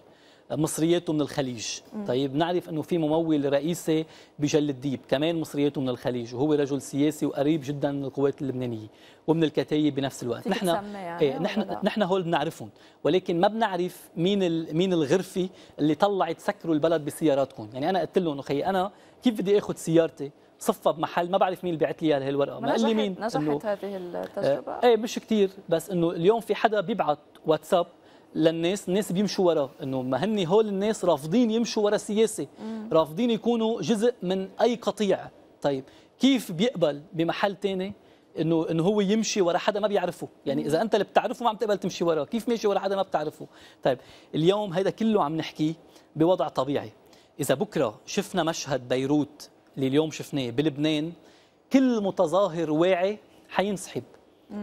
مصرياته من الخليج طيب نعرف انه في ممول رئيسي بجل الديب كمان مصرياته من الخليج وهو رجل سياسي وقريب جدا من القوات اللبنانيه ومن الكتايب بنفس الوقت نحن يعني إيه نحن نحن هول بنعرفهم ولكن ما بنعرف مين مين الغرفي اللي طلعت سكروا البلد بسياراتكم يعني انا قلت لهم خي انا كيف بدي اخذ سيارتي صفها بمحل ما بعرف مين اللي بعت لي هالورقة الورقه ما قال لي مين نجحت هذه التجربه ايه مش كثير بس انه اليوم في حدا بيبعث واتساب للناس الناس بيمشوا وراه انه ما هن هول الناس رافضين يمشوا ورا السياسه رافضين يكونوا جزء من اي قطيع طيب كيف بيقبل بمحل ثاني انه انه هو يمشي ورا حدا ما بيعرفه يعني اذا انت اللي بتعرفه ما عم تقبل تمشي وراه كيف ماشي ورا حدا ما بتعرفه طيب اليوم هيدا كله عم نحكيه بوضع طبيعي اذا بكره شفنا مشهد بيروت اللي اليوم شفناه بلبنان كل متظاهر واعي حينسحب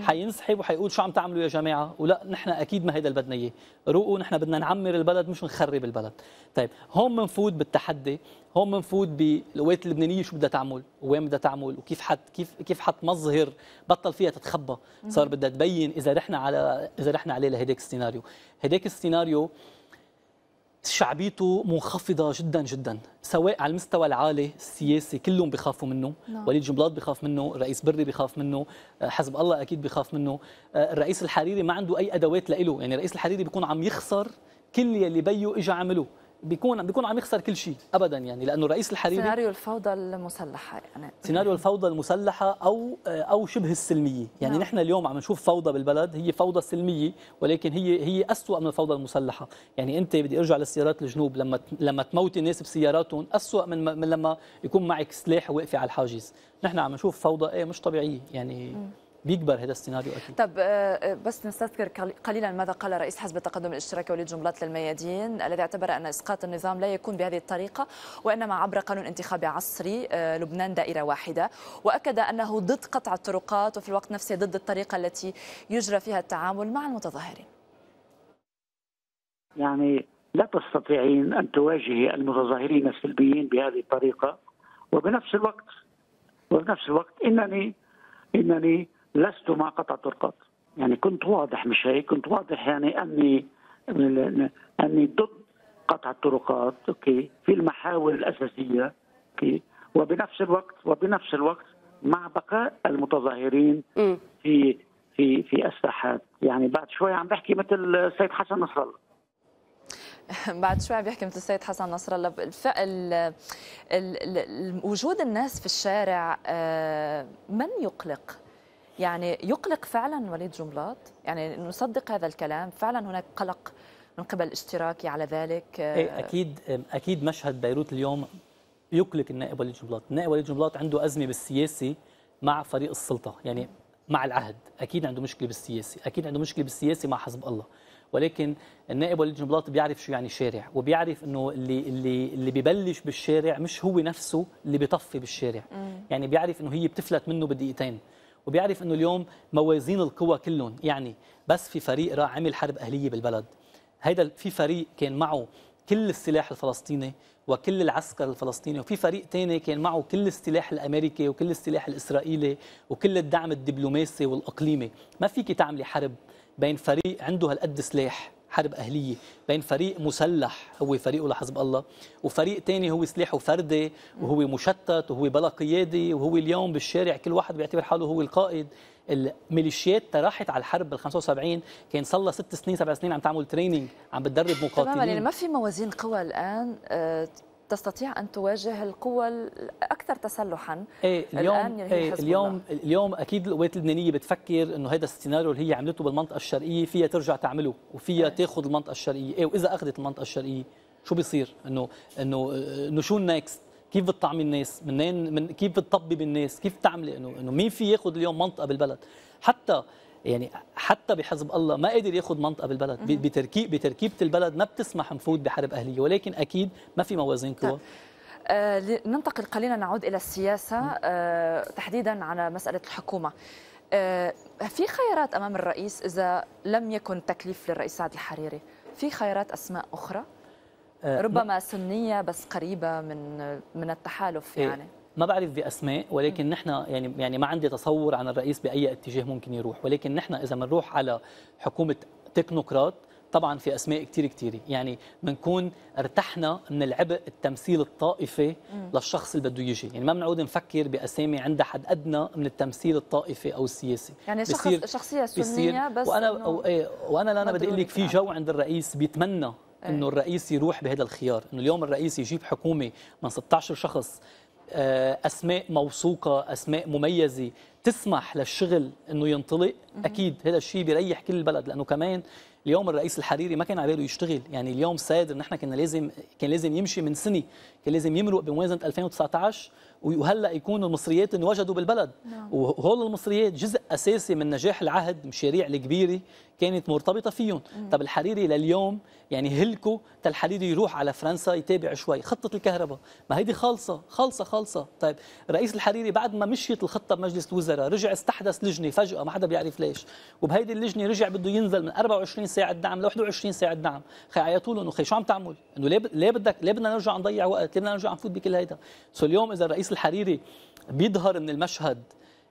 حينسحب وحيقول شو عم تعملوا يا جماعه ولا نحن اكيد ما هيدا اللي بدنا اياه روقوا نحن بدنا نعمر البلد مش نخرب البلد طيب هون بنفوت بالتحدي هون بنفوت بالقوات اللبنانيه شو بدها تعمل وين بدها تعمل وكيف حت كيف كيف مظهر بطل فيها تتخبى صار بدها تبين اذا رحنا على اذا رحنا عليه لهداك السيناريو هداك السيناريو شعبيته منخفضة جدا جدا سواء على المستوى العالي السياسي كلهم بيخافوا منه نعم. وليد جنبلاط بيخاف منه الرئيس بري بيخاف منه آه، حزب الله أكيد بيخاف منه آه، الرئيس الحريري ما عنده أي أدوات لإله يعني الرئيس الحريري بيكون عم يخسر كل يلي بيو إجا عمله بيكون بيكون عم يخسر كل شيء ابدا يعني لانه الرئيس الحريري سيناريو الفوضى المسلحه يعني سيناريو الفوضى المسلحه او او شبه السلميه يعني نعم. نحن اليوم عم نشوف فوضى بالبلد هي فوضى سلميه ولكن هي هي اسوا من الفوضى المسلحه يعني انت بدي ارجع للسيارات الجنوب لما لما تموتي ناس بسياراتهم اسوا من, من لما يكون معك سلاح واقفه على الحاجز نحن عم نشوف فوضى ايه مش طبيعيه يعني م. بيكبر هذا السيناريو اكيد طب آه، آه، بس نستذكر قليلا ماذا قال رئيس حزب التقدم الاشتراكي وليد جملات للميادين الذي اعتبر ان اسقاط النظام لا يكون بهذه الطريقه وانما عبر قانون انتخابي عصري آه، لبنان دائره واحده واكد انه ضد قطع الطرقات وفي الوقت نفسه ضد الطريقه التي يجرى فيها التعامل مع المتظاهرين يعني لا تستطيعين ان تواجهي المتظاهرين السلبيين بهذه الطريقه وبنفس الوقت وبنفس الوقت انني انني لست مع قطع طرقات يعني كنت واضح مش هيك كنت واضح يعني أني أني ضد قطع الطرقات أوكي في المحاور الأساسية أوكي وبنفس الوقت وبنفس الوقت مع بقاء المتظاهرين في في في الساحات يعني بعد شوي عم بحكي مثل السيد حسن نصر الله بعد شوي عم يحكي مثل السيد حسن نصر الله بالفعل وجود الناس في الشارع آه، من يقلق يعني يقلق فعلا وليد جملات يعني نصدق هذا الكلام فعلا هناك قلق من قبل اشتراكي على ذلك إيه اكيد اكيد مشهد بيروت اليوم يقلق النائب وليد جملات النائب وليد جملات عنده ازمه بالسياسي مع فريق السلطه يعني مع العهد اكيد عنده مشكله بالسياسي اكيد عنده مشكله بالسياسي مع حزب الله ولكن النائب وليد جنبلاط بيعرف شو يعني شارع وبيعرف انه اللي اللي اللي ببلش بالشارع مش هو نفسه اللي بيطفي بالشارع مم. يعني بيعرف انه هي بتفلت منه بدقيقتين وبيعرف انه اليوم موازين القوى كلهم يعني بس في فريق راح عمل حرب اهليه بالبلد هيدا في فريق كان معه كل السلاح الفلسطيني وكل العسكر الفلسطيني وفي فريق تاني كان معه كل السلاح الامريكي وكل السلاح الاسرائيلي وكل الدعم الدبلوماسي والاقليمي ما فيك تعملي حرب بين فريق عنده هالقد سلاح حرب أهلية بين فريق مسلح هو فريقه لحزب الله وفريق تاني هو سلاحه فردي وهو مشتت وهو بلا قيادة وهو اليوم بالشارع كل واحد بيعتبر حاله هو القائد الميليشيات راحت على الحرب بال 75 كان صار لها ست سنين سبع سنين عم تعمل تريننج عم بتدرب يعني مقاتلين تماما يعني ما في موازين قوى الان آه، تستطيع ان تواجه القوى الاكثر تسلحا ايه اليوم الان يعني ايه اليوم الله. اليوم اكيد القوات اللبنانيه بتفكر انه هذا السيناريو اللي هي عملته بالمنطقه الشرقيه فيها ترجع تعمله وفيها ايه. تاخذ المنطقه الشرقيه ايه واذا اخذت المنطقه الشرقيه شو بيصير انه انه انه شو النكست كيف بتطعمي الناس منين من كيف بتطبي بالناس كيف بتعملي انه انه مين في ياخذ اليوم منطقه بالبلد حتى يعني حتى بحزب الله ما قدر ياخذ منطقه بالبلد بتركيب بتركيبه البلد ما بتسمح نفوت بحرب اهليه ولكن اكيد ما في موازين قوى طيب. آه، ننتقل قليلا نعود الى السياسه آه تحديدا على مساله الحكومه آه في خيارات امام الرئيس اذا لم يكن تكليف للرئيس سعد الحريري في خيارات اسماء اخرى آه، ربما سنيه بس قريبه من من التحالف إيه. يعني ما بعرف باسماء ولكن نحن يعني يعني ما عندي تصور عن الرئيس باي اتجاه ممكن يروح ولكن نحن اذا بنروح على حكومه تكنوقراط طبعا في اسماء كثير كثيره يعني بنكون ارتحنا من العبء التمثيل الطائفي للشخص اللي بده يجي يعني ما بنعود نفكر باسامي عندها حد ادنى من التمثيل الطائفي او السياسي يعني شخص شخصيه سنيه بس وانا إيه، وانا انا بدي اقول لك في يعني. جو عند الرئيس بيتمنى انه إيه. الرئيس يروح بهذا الخيار انه اليوم الرئيس يجيب حكومه من 16 شخص آه، اسماء موثوقه اسماء مميزه تسمح للشغل انه ينطلق اكيد هذا الشيء بيريح كل البلد لانه كمان اليوم الرئيس الحريري ما كان على باله يشتغل يعني اليوم سادر نحن كنا لازم كان لازم يمشي من سنه كان لازم يمرق بموازنه 2019 وهلا يكونوا المصريات انوجدوا بالبلد نعم. وهول المصريات جزء اساسي من نجاح العهد مشاريع الكبيره كانت مرتبطه فيهم مم. طب الحريري لليوم يعني هلكوا الحريري يروح على فرنسا يتابع شوي خطه الكهرباء ما هيدي خالصه خالصه خالصه طيب رئيس الحريري بعد ما مشيت الخطه بمجلس الوزراء رجع استحدث لجنه فجاه ما حدا بيعرف ليش وبهيدي اللجنه رجع بده ينزل من 24 ساعه دعم ل 21 ساعه دعم خي عيطوا له انه خي شو عم تعمل انه ليه بدك ليه بدنا نرجع نضيع وقت ليه بدنا نرجع نفوت بكل هيدا سو اليوم اذا الرئيس الحريري بيظهر من المشهد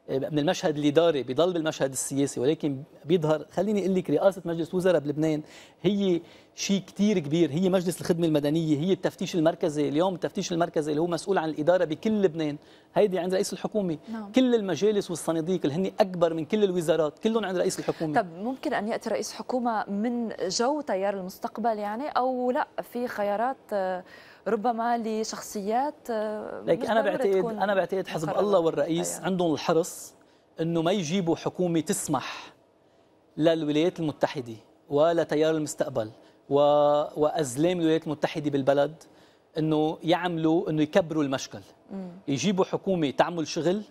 من المشهد الاداري بيضل بالمشهد السياسي ولكن بيظهر خليني اقول لك رئاسه مجلس وزراء بلبنان هي شيء كثير كبير هي مجلس الخدمه المدنيه هي التفتيش المركزي اليوم التفتيش المركزي اللي هو مسؤول عن الاداره بكل لبنان هيدي عند رئيس الحكومه نعم. كل المجالس والصناديق اللي هن اكبر من كل الوزارات كلهم عند رئيس الحكومه طب ممكن ان ياتي رئيس حكومه من جو تيار المستقبل يعني او لا في خيارات آه، ربما لشخصيات آه، لكن انا بعتقد انا بعتقد حزب الله والرئيس يعني. عندهم الحرص انه ما يجيبوا حكومه تسمح للولايات المتحده ولا تيار المستقبل و... وازلام الولايات المتحده بالبلد انه يعملوا انه يكبروا المشكل م. يجيبوا حكومه تعمل شغل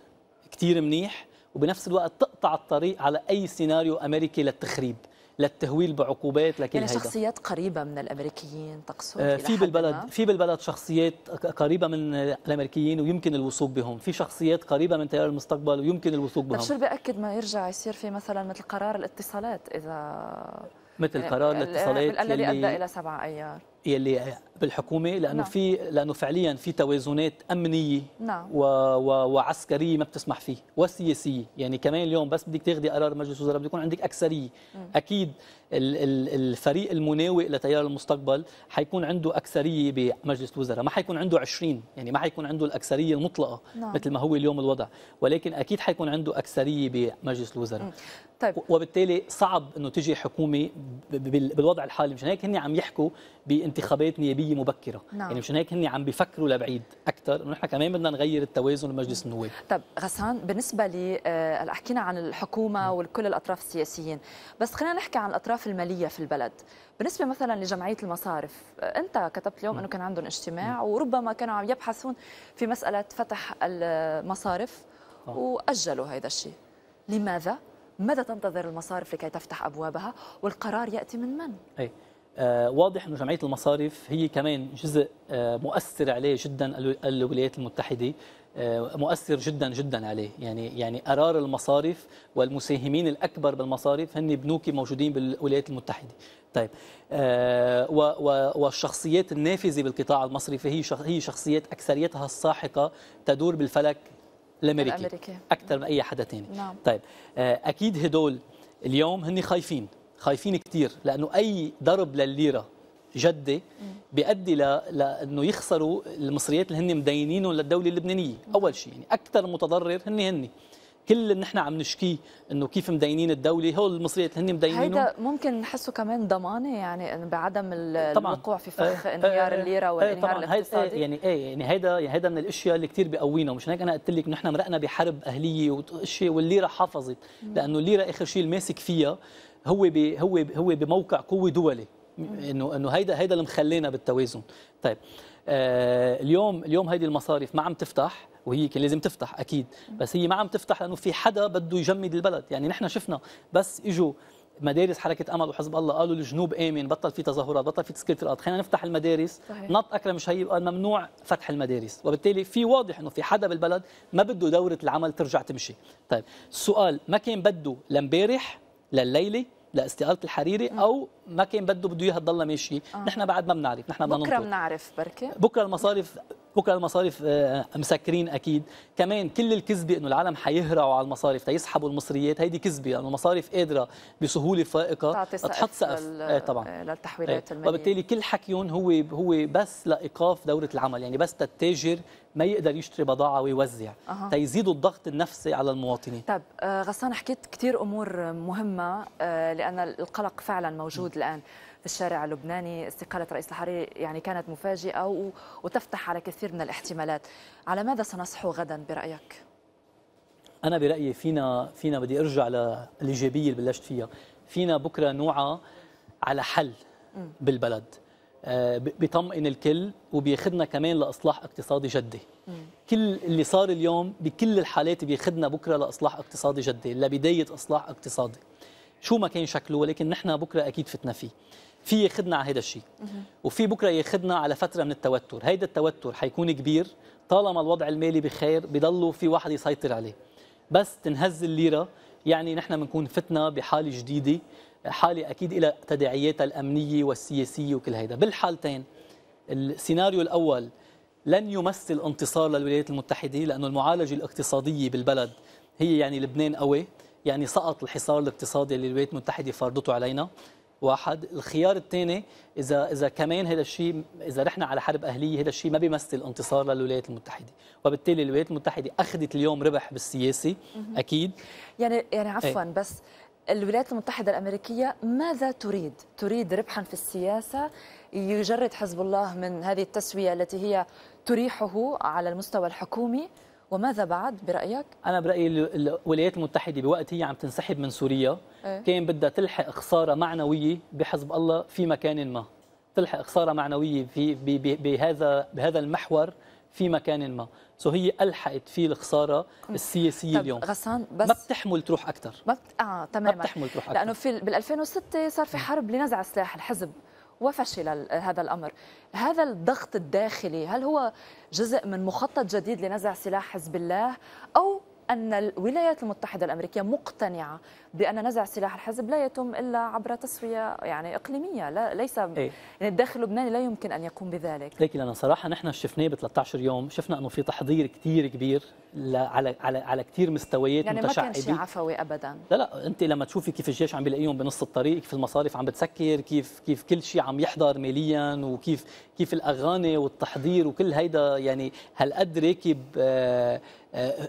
كثير منيح وبنفس الوقت تقطع الطريق على اي سيناريو امريكي للتخريب للتهويل بعقوبات لكن يعني هيدا. شخصيات قريبه من الامريكيين تقصد آه، في بالبلد ما. في بالبلد شخصيات قريبه من الامريكيين ويمكن الوثوق بهم في شخصيات قريبه من تيار المستقبل ويمكن الوثوق بهم شو بأكد ما يرجع يصير في مثلا مثل قرار الاتصالات اذا مثل يعني قرار الاتصالات الذي ادى الى 7 ايار يلي بالحكومه لانه نعم. في لانه فعليا في توازنات امنيه نعم. و... و... وعسكريه ما بتسمح فيه وسياسيه يعني كمان اليوم بس بدك تاخذي قرار مجلس وزراء بده يكون عندك اكثريه اكيد الفريق المناوئ لتيار المستقبل حيكون عنده اكثريه بمجلس الوزراء ما حيكون عنده 20 يعني ما حيكون عنده الاكثريه المطلقه نعم. مثل ما هو اليوم الوضع ولكن اكيد حيكون عنده اكثريه بمجلس الوزراء م. طيب. وبالتالي صعب انه تجي حكومه بالوضع الحالي مشان هيك هن عم يحكوا بانتخابات نيابيه عمليه مبكره يعني نعم. يعني مشان هيك هن عم بيفكروا لبعيد اكثر انه نحن كمان بدنا نغير التوازن بمجلس النواب طب غسان بالنسبه لي آه، حكينا عن الحكومه نعم. وكل الاطراف السياسيين بس خلينا نحكي عن الاطراف الماليه في البلد بالنسبه مثلا لجمعيه المصارف آه، انت كتبت اليوم نعم. انه كان عندهم اجتماع نعم. وربما كانوا عم يبحثون في مساله فتح المصارف آه. واجلوا هذا الشيء لماذا ماذا تنتظر المصارف لكي تفتح ابوابها والقرار ياتي من من أي. آه، واضح انه جمعيه المصارف هي كمان جزء آه، مؤثر عليه جدا الولايات المتحده آه، مؤثر جدا جدا عليه يعني يعني قرار المصارف والمساهمين الاكبر بالمصارف هن بنوك موجودين بالولايات المتحده طيب والشخصيات النافذه بالقطاع المصرفي هي هي شخصيات اكثريتها الساحقه تدور بالفلك الامريكي, الأمريكي. اكثر من اي حدا ثاني نعم. طيب اكيد هدول اليوم هن خايفين خايفين كثير لانه اي ضرب لليره جده بيؤدي لانه يخسروا المصريات اللي هن مدينينهم للدوله اللبنانيه اول شيء يعني اكثر متضرر هن هن كل اللي نحن عم نشكيه انه كيف مدينين الدوله هول المصريات هن مدينينهم هيدا ممكن نحسه كمان ضمانه يعني بعدم الوقوع في فخ آه انهيار آه الليره إيه، والانهيار الاقتصادي آه يعني ايه يعني هيدا يعني هيدا من الاشياء اللي كثير بقوينا ومشان هيك انا قلت لك نحن مرقنا بحرب اهليه وشيء والليره حافظت لانه الليره اخر شيء الماسك فيها هو بي هو بي هو بموقع قوه دولي انه انه هيدا هيدا اللي مخلينا بالتوازن طيب آه اليوم اليوم هيدي المصارف ما عم تفتح وهي كان لازم تفتح اكيد بس هي ما عم تفتح لانه في حدا بده يجمد البلد يعني نحن شفنا بس اجوا مدارس حركه امل وحزب الله قالوا الجنوب امن بطل في تظاهرات بطل في تسكير الارض خلينا نفتح المدارس صحيح. نط اكرم شهيب قال ممنوع فتح المدارس وبالتالي في واضح انه في حدا بالبلد ما بده دوره العمل ترجع تمشي طيب السؤال ما كان بده لامبارح لا لاستقاله الحريري او ما كان بده بده اياها تضلها ماشيه آه. نحن بعد ما بنعرف نحن بدنا بكره بنعرف بركي بكره المصارف بكره المصارف آه، مسكرين اكيد كمان كل الكذبه انه العالم حيهرعوا على المصارف تيسحبوا المصريات هيدي كذبه لانه يعني المصارف قادره بسهوله فائقه تحط سقف لل... إيه، آه طبعا إيه. للتحويلات آه. الماليه وبالتالي كل حكيهم هو هو بس لايقاف دوره العمل يعني بس تتاجر ما يقدر يشتري بضاعه ويوزع أه. تيزيدوا الضغط النفسي على المواطنين طب آه، غسان حكيت كثير امور مهمه آه، لان القلق فعلا موجود م. الان في الشارع اللبناني استقالة رئيس الحريري يعني كانت مفاجئة وتفتح على كثير من الاحتمالات على ماذا سنصحو غدا برأيك؟ أنا برأيي فينا فينا بدي أرجع للإيجابية اللي بلشت فيها فينا بكرة نوعى على حل بالبلد آه، بيطمئن الكل وبياخذنا كمان لاصلاح اقتصادي جدي كل اللي صار اليوم بكل الحالات بياخذنا بكره لاصلاح اقتصادي جدي لبدايه اصلاح اقتصادي شو ما كان شكله ولكن نحن بكره اكيد فتنا فيه في ياخذنا على هذا الشيء وفي بكره ياخذنا على فتره من التوتر هيدا التوتر حيكون كبير طالما الوضع المالي بخير بضلوا في واحد يسيطر عليه بس تنهز الليره يعني نحن بنكون فتنا بحاله جديده حالة أكيد إلى تداعياتها الأمنية والسياسية وكل هيدا بالحالتين السيناريو الأول لن يمثل انتصار للولايات المتحدة لأنه المعالجة الاقتصادية بالبلد هي يعني لبنان قوي يعني سقط الحصار الاقتصادي اللي الولايات المتحدة فرضته علينا واحد الخيار الثاني اذا اذا كمان هذا الشيء اذا رحنا على حرب اهليه هذا الشيء ما بيمثل انتصار للولايات المتحده وبالتالي الولايات المتحده اخذت اليوم ربح بالسياسي اكيد يعني يعني عفوا إيه. بس الولايات المتحدة الأمريكية ماذا تريد؟ تريد ربحا في السياسة يجرد حزب الله من هذه التسوية التي هي تريحه على المستوى الحكومي وماذا بعد برأيك؟ أنا برأيي الولايات المتحدة بوقت هي عم تنسحب من سوريا إيه؟ كان بدها تلحق خسارة معنوية بحزب الله في مكان ما تلحق خسارة معنوية في بهذا بهذا المحور في مكان ما سو هي الحقت فيه الخساره السياسيه اليوم غسان بس ما بتحمل تروح اكثر ما بت... اه تماما ما بتحمل تروح اكثر لانه في بال 2006 صار في حرب لنزع سلاح الحزب وفشل هذا الامر هذا الضغط الداخلي هل هو جزء من مخطط جديد لنزع سلاح حزب الله او أن الولايات المتحدة الأمريكية مقتنعة بأن نزع سلاح الحزب لا يتم إلا عبر تسوية يعني إقليمية لا ليس إيه؟ يعني الداخل اللبناني لا يمكن أن يقوم بذلك لكن أنا صراحة نحن شفناه ب 13 يوم شفنا أنه في تحضير كثير كبير على على على كثير مستويات يعني متشعبة يعني ما كان شيء عفوي أبدا لا لا أنت لما تشوفي كيف الجيش عم بيلاقيهم بنص الطريق كيف المصارف عم بتسكر كيف كيف كل شيء عم يحضر ماليا وكيف كيف الأغاني والتحضير وكل هيدا يعني هالقد راكب آه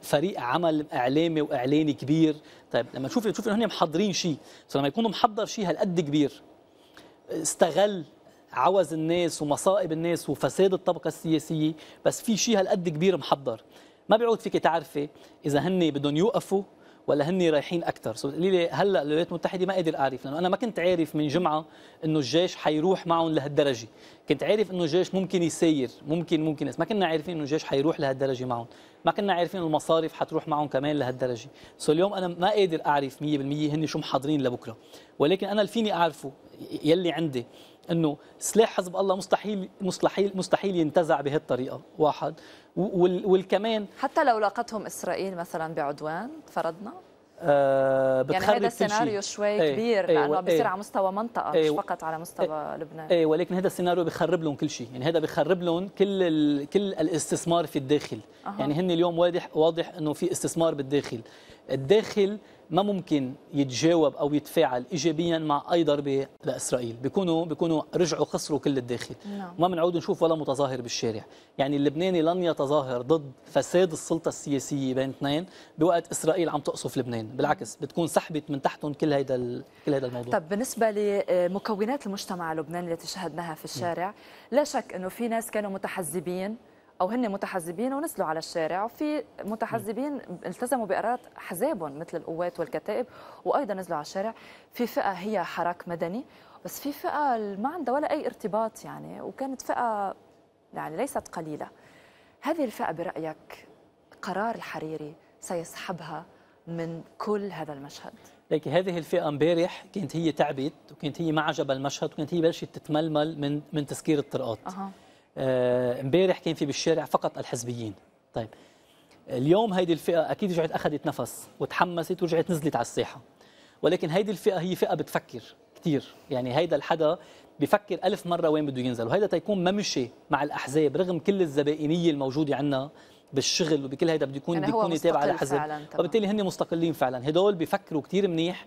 فريق عمل اعلامي واعلاني كبير طيب لما تشوف تشوف انه هن محضرين شيء فلما يكونوا محضر شيء هالقد كبير استغل عوز الناس ومصائب الناس وفساد الطبقه السياسيه بس في شيء هالقد كبير محضر ما بيعود فيك تعرفي اذا هن بدهم يوقفوا ولا هن رايحين اكثر سو لي هلا الولايات المتحده ما قادر اعرف لانه انا ما كنت عارف من جمعه انه الجيش حيروح معهم لهالدرجه كنت عارف انه الجيش ممكن يسير ممكن ممكن بس ما كنا عارفين انه الجيش حيروح لهالدرجه معهم ما كنا عارفين المصارف حتروح معهم كمان لهالدرجه سو اليوم انا ما قادر اعرف 100% هن شو محضرين لبكره ولكن انا اللي فيني اعرفه يلي عندي انه سلاح حزب الله مستحيل مستحيل مستحيل ينتزع بهالطريقه واحد والكمان حتى لو لاقتهم اسرائيل مثلا بعدوان فرضنا آه يعني هذا السيناريو شوي ايه كبير ايه لانه إيه. بيصير ايه على مستوى منطقه ايه مش فقط على مستوى ايه لبنان ايه ولكن هذا السيناريو بخرب لهم كل شيء يعني هذا بخرب لهم كل ال... كل الاستثمار في الداخل أه. يعني هن اليوم واضح واضح انه في استثمار بالداخل الداخل ما ممكن يتجاوب او يتفاعل ايجابيا مع اي ضربه لاسرائيل بيكونوا بيكونوا رجعوا خسروا كل الداخل نعم. وما بنعود نشوف ولا متظاهر بالشارع يعني اللبناني لن يتظاهر ضد فساد السلطه السياسيه بين اثنين بوقت اسرائيل عم تقصف لبنان بالعكس بتكون سحبت من تحتهم كل هيدا كل هيدا الموضوع طب بالنسبه لمكونات المجتمع اللبناني التي شهدناها في الشارع لا شك انه في ناس كانوا متحزبين او هن متحزبين ونزلوا على الشارع وفي متحزبين التزموا بقرارات حزابهم مثل القوات والكتائب وايضا نزلوا على الشارع في فئه هي حراك مدني بس في فئه ما عندها ولا اي ارتباط يعني وكانت فئه يعني ليست قليله هذه الفئه برايك قرار الحريري سيسحبها من كل هذا المشهد لكن هذه الفئه امبارح كانت هي تعبت وكانت هي ما عجبها المشهد وكانت هي بلشت تتململ من من تسكير الطرقات أه. آه، امبارح كان في بالشارع فقط الحزبيين طيب اليوم هيدي الفئه اكيد رجعت اخذت نفس وتحمست ورجعت نزلت على الساحه ولكن هيدي الفئه هي فئه بتفكر كثير يعني هيدا الحدا بفكر ألف مرة وين بده ينزل وهيدا تيكون ما مشي مع الأحزاب رغم كل الزبائنية الموجودة عندنا بالشغل وبكل هيدا بده يكون يعني بيكون يتابع على حزب وبالتالي هن مستقلين فعلا هدول بيفكروا كثير منيح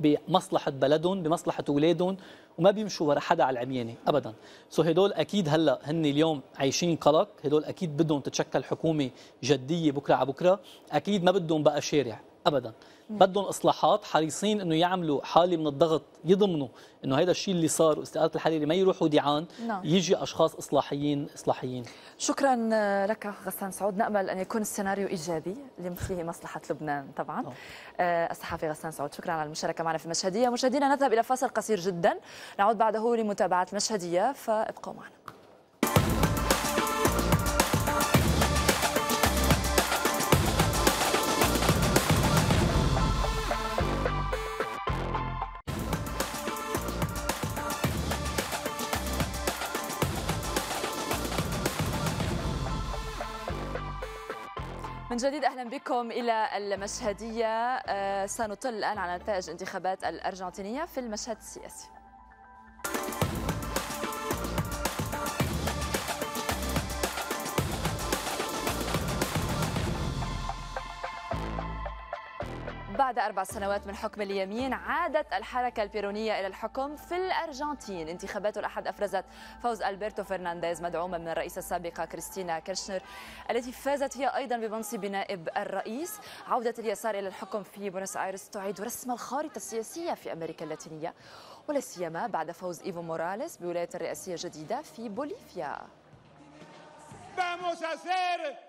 بمصلحه بلدهم بمصلحه اولادهم وما بيمشوا ورا حدا على العميانه ابدا سو هدول اكيد هلا هن اليوم عايشين قلق هدول اكيد بدهم تتشكل حكومه جديه بكره على بكره اكيد ما بدهم بقى شارع ابدا بدهم اصلاحات حريصين انه يعملوا حاله من الضغط يضمنوا انه هذا الشيء اللي صار واستقاله الحريري ما يروحوا ديعان نعم. يجي اشخاص اصلاحيين اصلاحيين شكرا لك غسان سعود نامل ان يكون السيناريو ايجابي لمثله مصلحه لبنان طبعا نعم. أوه. الصحفي غسان سعود شكرا على المشاركه معنا في المشهديه مشاهدينا نذهب الى فاصل قصير جدا نعود بعده لمتابعه المشهديه فابقوا معنا من جديد اهلا بكم الى المشهديه آه، سنطل الان على نتائج انتخابات الارجنتينيه في المشهد السياسي بعد أربع سنوات من حكم اليمين عادت الحركة البيرونية إلى الحكم في الأرجنتين انتخابات الأحد أفرزت فوز ألبرتو فرنانديز مدعومة من الرئيسة السابقة كريستينا كيرشنر التي فازت هي أيضا بمنصب نائب الرئيس عودة اليسار إلى الحكم في بونس آيرس تعيد رسم الخارطة السياسية في أمريكا اللاتينية ولا سيما بعد فوز إيفو موراليس بولاية الرئاسية الجديدة في بوليفيا Vamos a hacer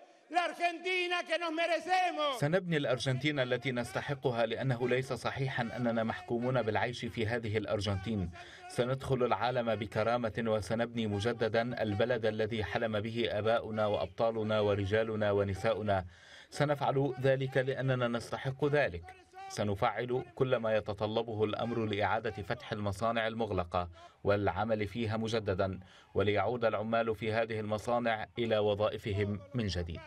سنبني الأرجنتين التي نستحقها لأنه ليس صحيحا أننا محكومون بالعيش في هذه الأرجنتين سندخل العالم بكرامة وسنبني مجددا البلد الذي حلم به أباؤنا وأبطالنا ورجالنا ونساؤنا سنفعل ذلك لأننا نستحق ذلك سنفعل كل ما يتطلبه الأمر لإعادة فتح المصانع المغلقة والعمل فيها مجددا وليعود العمال في هذه المصانع إلى وظائفهم من جديد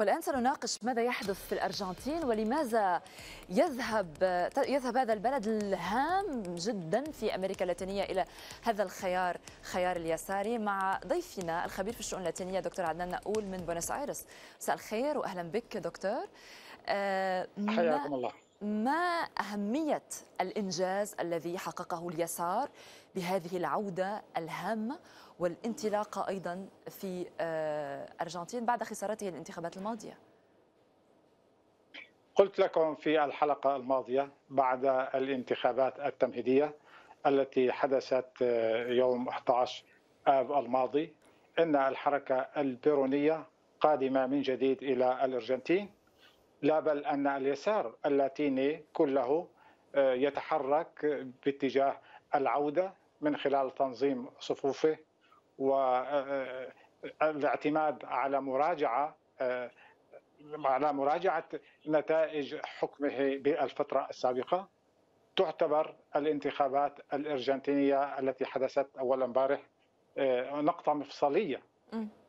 والآن سنناقش ماذا يحدث في الأرجنتين ولماذا يذهب يذهب هذا البلد الهام جدا في أمريكا اللاتينية إلى هذا الخيار خيار اليساري مع ضيفنا الخبير في الشؤون اللاتينية دكتور عدنان نقول من بونس آيرس مساء الخير وأهلا بك دكتور آه، حياكم الله ما أهمية الإنجاز الذي حققه اليسار بهذه العودة الهامة والانطلاقة أيضا في آه، أرجنتين بعد خسارته الانتخابات الماضية قلت لكم في الحلقة الماضية بعد الانتخابات التمهيدية التي حدثت آه، يوم 11 آب الماضي أن الحركة البيرونية قادمة من جديد إلى الأرجنتين لا بل أن اليسار اللاتيني كله آه، يتحرك باتجاه العودة من خلال تنظيم صفوفه والاعتماد آه، آه، على مراجعة على مراجعة نتائج حكمه بالفترة السابقة تعتبر الانتخابات الارجنتينيه التي حدثت اول امبارح نقطه مفصليه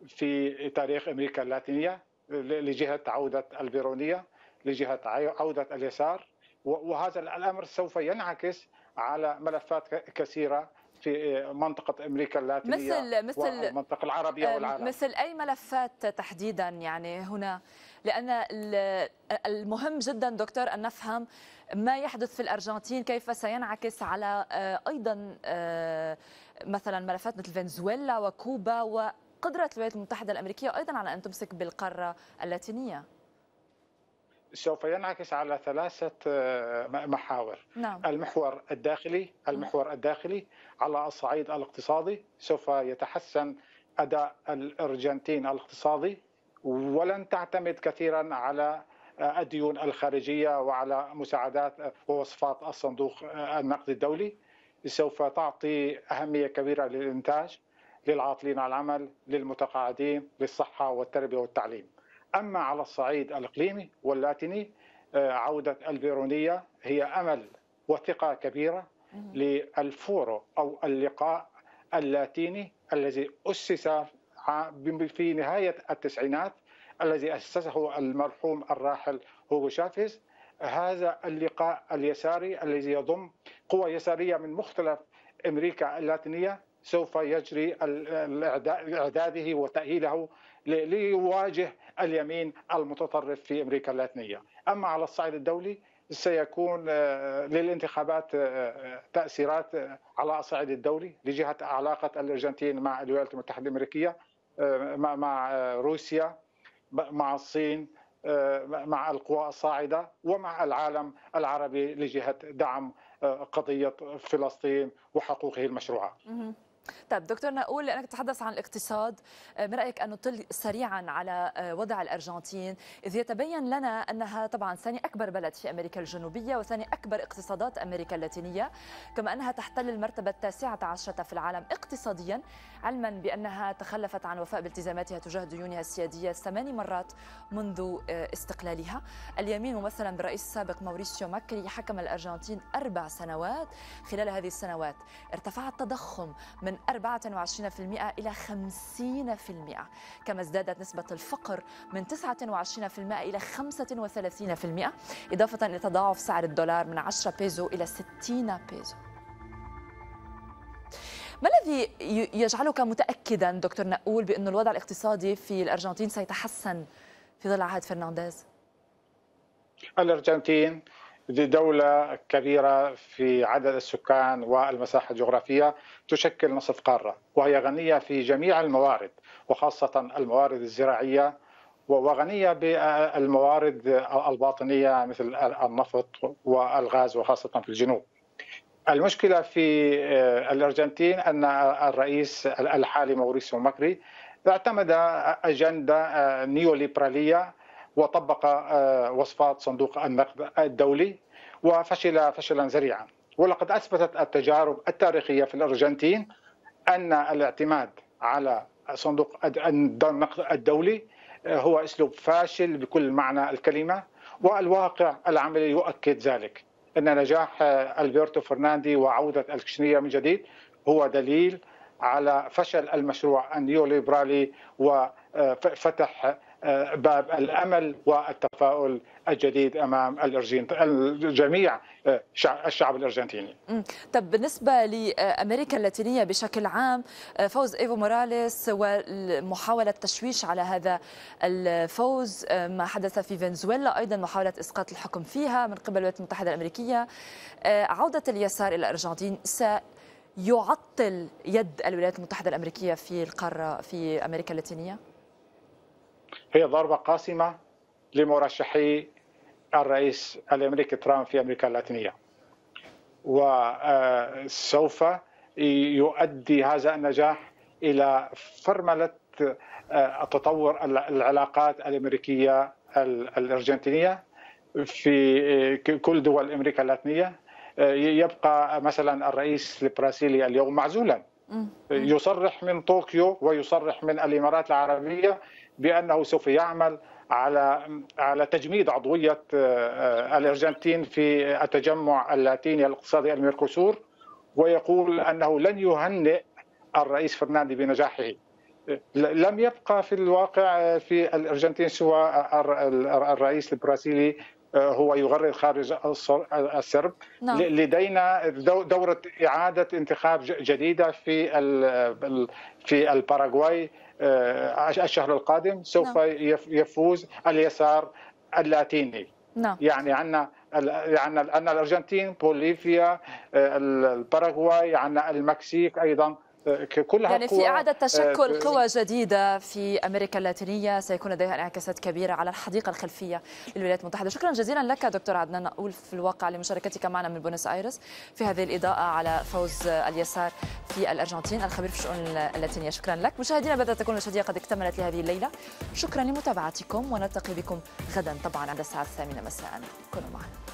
في تاريخ امريكا اللاتينيه لجهه عوده البيرونيه لجهه عوده اليسار وهذا الامر سوف ينعكس على ملفات كثيره في آه، منطقة أمريكا اللاتينية مثل مثل المنطقة العربية آه، والعالم مثل أي ملفات تحديدا يعني هنا لأن المهم جدا دكتور أن نفهم ما يحدث في الأرجنتين كيف سينعكس على آه، أيضا مثلا ملفات مثل فنزويلا وكوبا و قدرة الولايات المتحدة الأمريكية أيضا على أن تمسك بالقارة اللاتينية سوف ينعكس على ثلاثة آه، محاور نعم. المحور الداخلي المحور الداخلي على الصعيد الاقتصادي سوف يتحسن أداء الأرجنتين الاقتصادي ولن تعتمد كثيرا على آه، الديون الخارجية وعلى مساعدات آه، ووصفات الصندوق النقد الدولي سوف تعطي أهمية كبيرة للإنتاج للعاطلين عن العمل للمتقاعدين للصحة والتربية والتعليم أما على الصعيد الإقليمي واللاتيني آه، عودة البيرونية هي أمل وثقة كبيرة للفورو أو اللقاء اللاتيني الذي أسس في نهاية التسعينات الذي أسسه المرحوم الراحل هوغو شافيز هذا اللقاء اليساري الذي يضم قوى يسارية من مختلف أمريكا اللاتينية سوف يجري إعداده وتأهيله ليواجه اليمين المتطرف في أمريكا اللاتينية أما على الصعيد الدولي سيكون آه، للانتخابات آه، آه، تأثيرات على الصعيد الدولي لجهة علاقة الأرجنتين مع الولايات المتحدة الأمريكية مع روسيا مع الصين مع القوى الصاعدة ومع العالم العربي لجهة دعم قضية فلسطين وحقوقه المشروعة طيب دكتور نقول لانك تتحدث عن الاقتصاد آه، من رايك ان نطل سريعا على آه، وضع الارجنتين اذ يتبين لنا انها طبعا ثاني اكبر بلد في امريكا الجنوبيه وثاني اكبر اقتصادات امريكا اللاتينيه كما انها تحتل المرتبه التاسعه عشره في العالم اقتصاديا علما بانها تخلفت عن وفاء بالتزاماتها تجاه ديونها السياديه ثماني مرات منذ آه، استقلالها اليمين ممثلا بالرئيس السابق موريسيو ماكري حكم الارجنتين اربع سنوات خلال هذه السنوات ارتفع التضخم من 24% إلى 50% كما ازدادت نسبة الفقر من 29% إلى 35% إضافة إلى تضاعف سعر الدولار من 10 بيزو إلى 60 بيزو ما الذي يجعلك متأكدا دكتور نقول بأن الوضع الاقتصادي في الأرجنتين سيتحسن في ظل عهد فرنانديز؟ الأرجنتين لدولة كبيرة في عدد السكان والمساحة الجغرافية تشكل نصف قارة وهي غنية في جميع الموارد وخاصة الموارد الزراعية وغنية بالموارد الباطنية مثل النفط والغاز وخاصة في الجنوب المشكلة في الأرجنتين أن الرئيس الحالي موريسيو ماكري اعتمد أجندة نيوليبرالية وطبق آه، وصفات صندوق النقد الدولي وفشل فشلا ذريعا ولقد اثبتت التجارب التاريخيه في الارجنتين ان الاعتماد على صندوق النقد الدولي آه، هو اسلوب فاشل بكل معنى الكلمه والواقع العملي يؤكد ذلك ان نجاح آه، البرتو فرناندي وعوده الكشنيه من جديد هو دليل على فشل المشروع النيوليبرالي وفتح باب الامل والتفاؤل الجديد امام الجميع آه، الشعب الارجنتيني. طب بالنسبه لامريكا اللاتينيه بشكل عام آه، فوز ايفو موراليس ومحاوله التشويش على هذا الفوز آه، ما حدث في فنزويلا ايضا محاوله اسقاط الحكم فيها من قبل الولايات المتحده الامريكيه عوده اليسار الى الارجنتين س يعطل يد الولايات المتحدة الأمريكية في القارة في أمريكا اللاتينية؟ هي ضربة قاسمة لمرشحي الرئيس الامريكي ترامب في امريكا اللاتينيه. وسوف يؤدي هذا النجاح الى فرمله آه، تطور العلاقات الامريكيه الارجنتينيه في آه، كل دول امريكا اللاتينيه آه، يبقى مثلا الرئيس البرازيلي اليوم معزولا يصرح من طوكيو ويصرح من الامارات العربيه بانه سوف يعمل على على تجميد عضويه آه، آه، الارجنتين في التجمع اللاتيني الاقتصادي الميركوسور ويقول انه لن يهنئ الرئيس فرناندي بنجاحه لم يبقى في الواقع آه، في الارجنتين سوى الرئيس البرازيلي هو يغرد خارج السرب نعم. لدينا دورة إعادة انتخاب جديدة في في الباراغواي آه، الشهر القادم سوف نعم. يفوز اليسار اللاتيني نعم. يعني عندنا يعني عندنا الارجنتين بوليفيا آه، الباراغواي عندنا المكسيك ايضا كلها يعني في إعادة تشكل آه، قوى جديدة في أمريكا اللاتينية سيكون لديها انعكاسات كبيرة على الحديقة الخلفية للولايات المتحدة شكرا جزيلا لك دكتور عدنان أول في الواقع لمشاركتك معنا من بونس آيرس في هذه الإضاءة على فوز اليسار في الأرجنتين الخبير في الشؤون اللاتينية شكرا لك مشاهدينا بدأت تكون المشهدية قد اكتملت لهذه الليلة شكرا لمتابعتكم ونلتقي بكم غدا طبعا عند الساعة الثامنة مساء كونوا معنا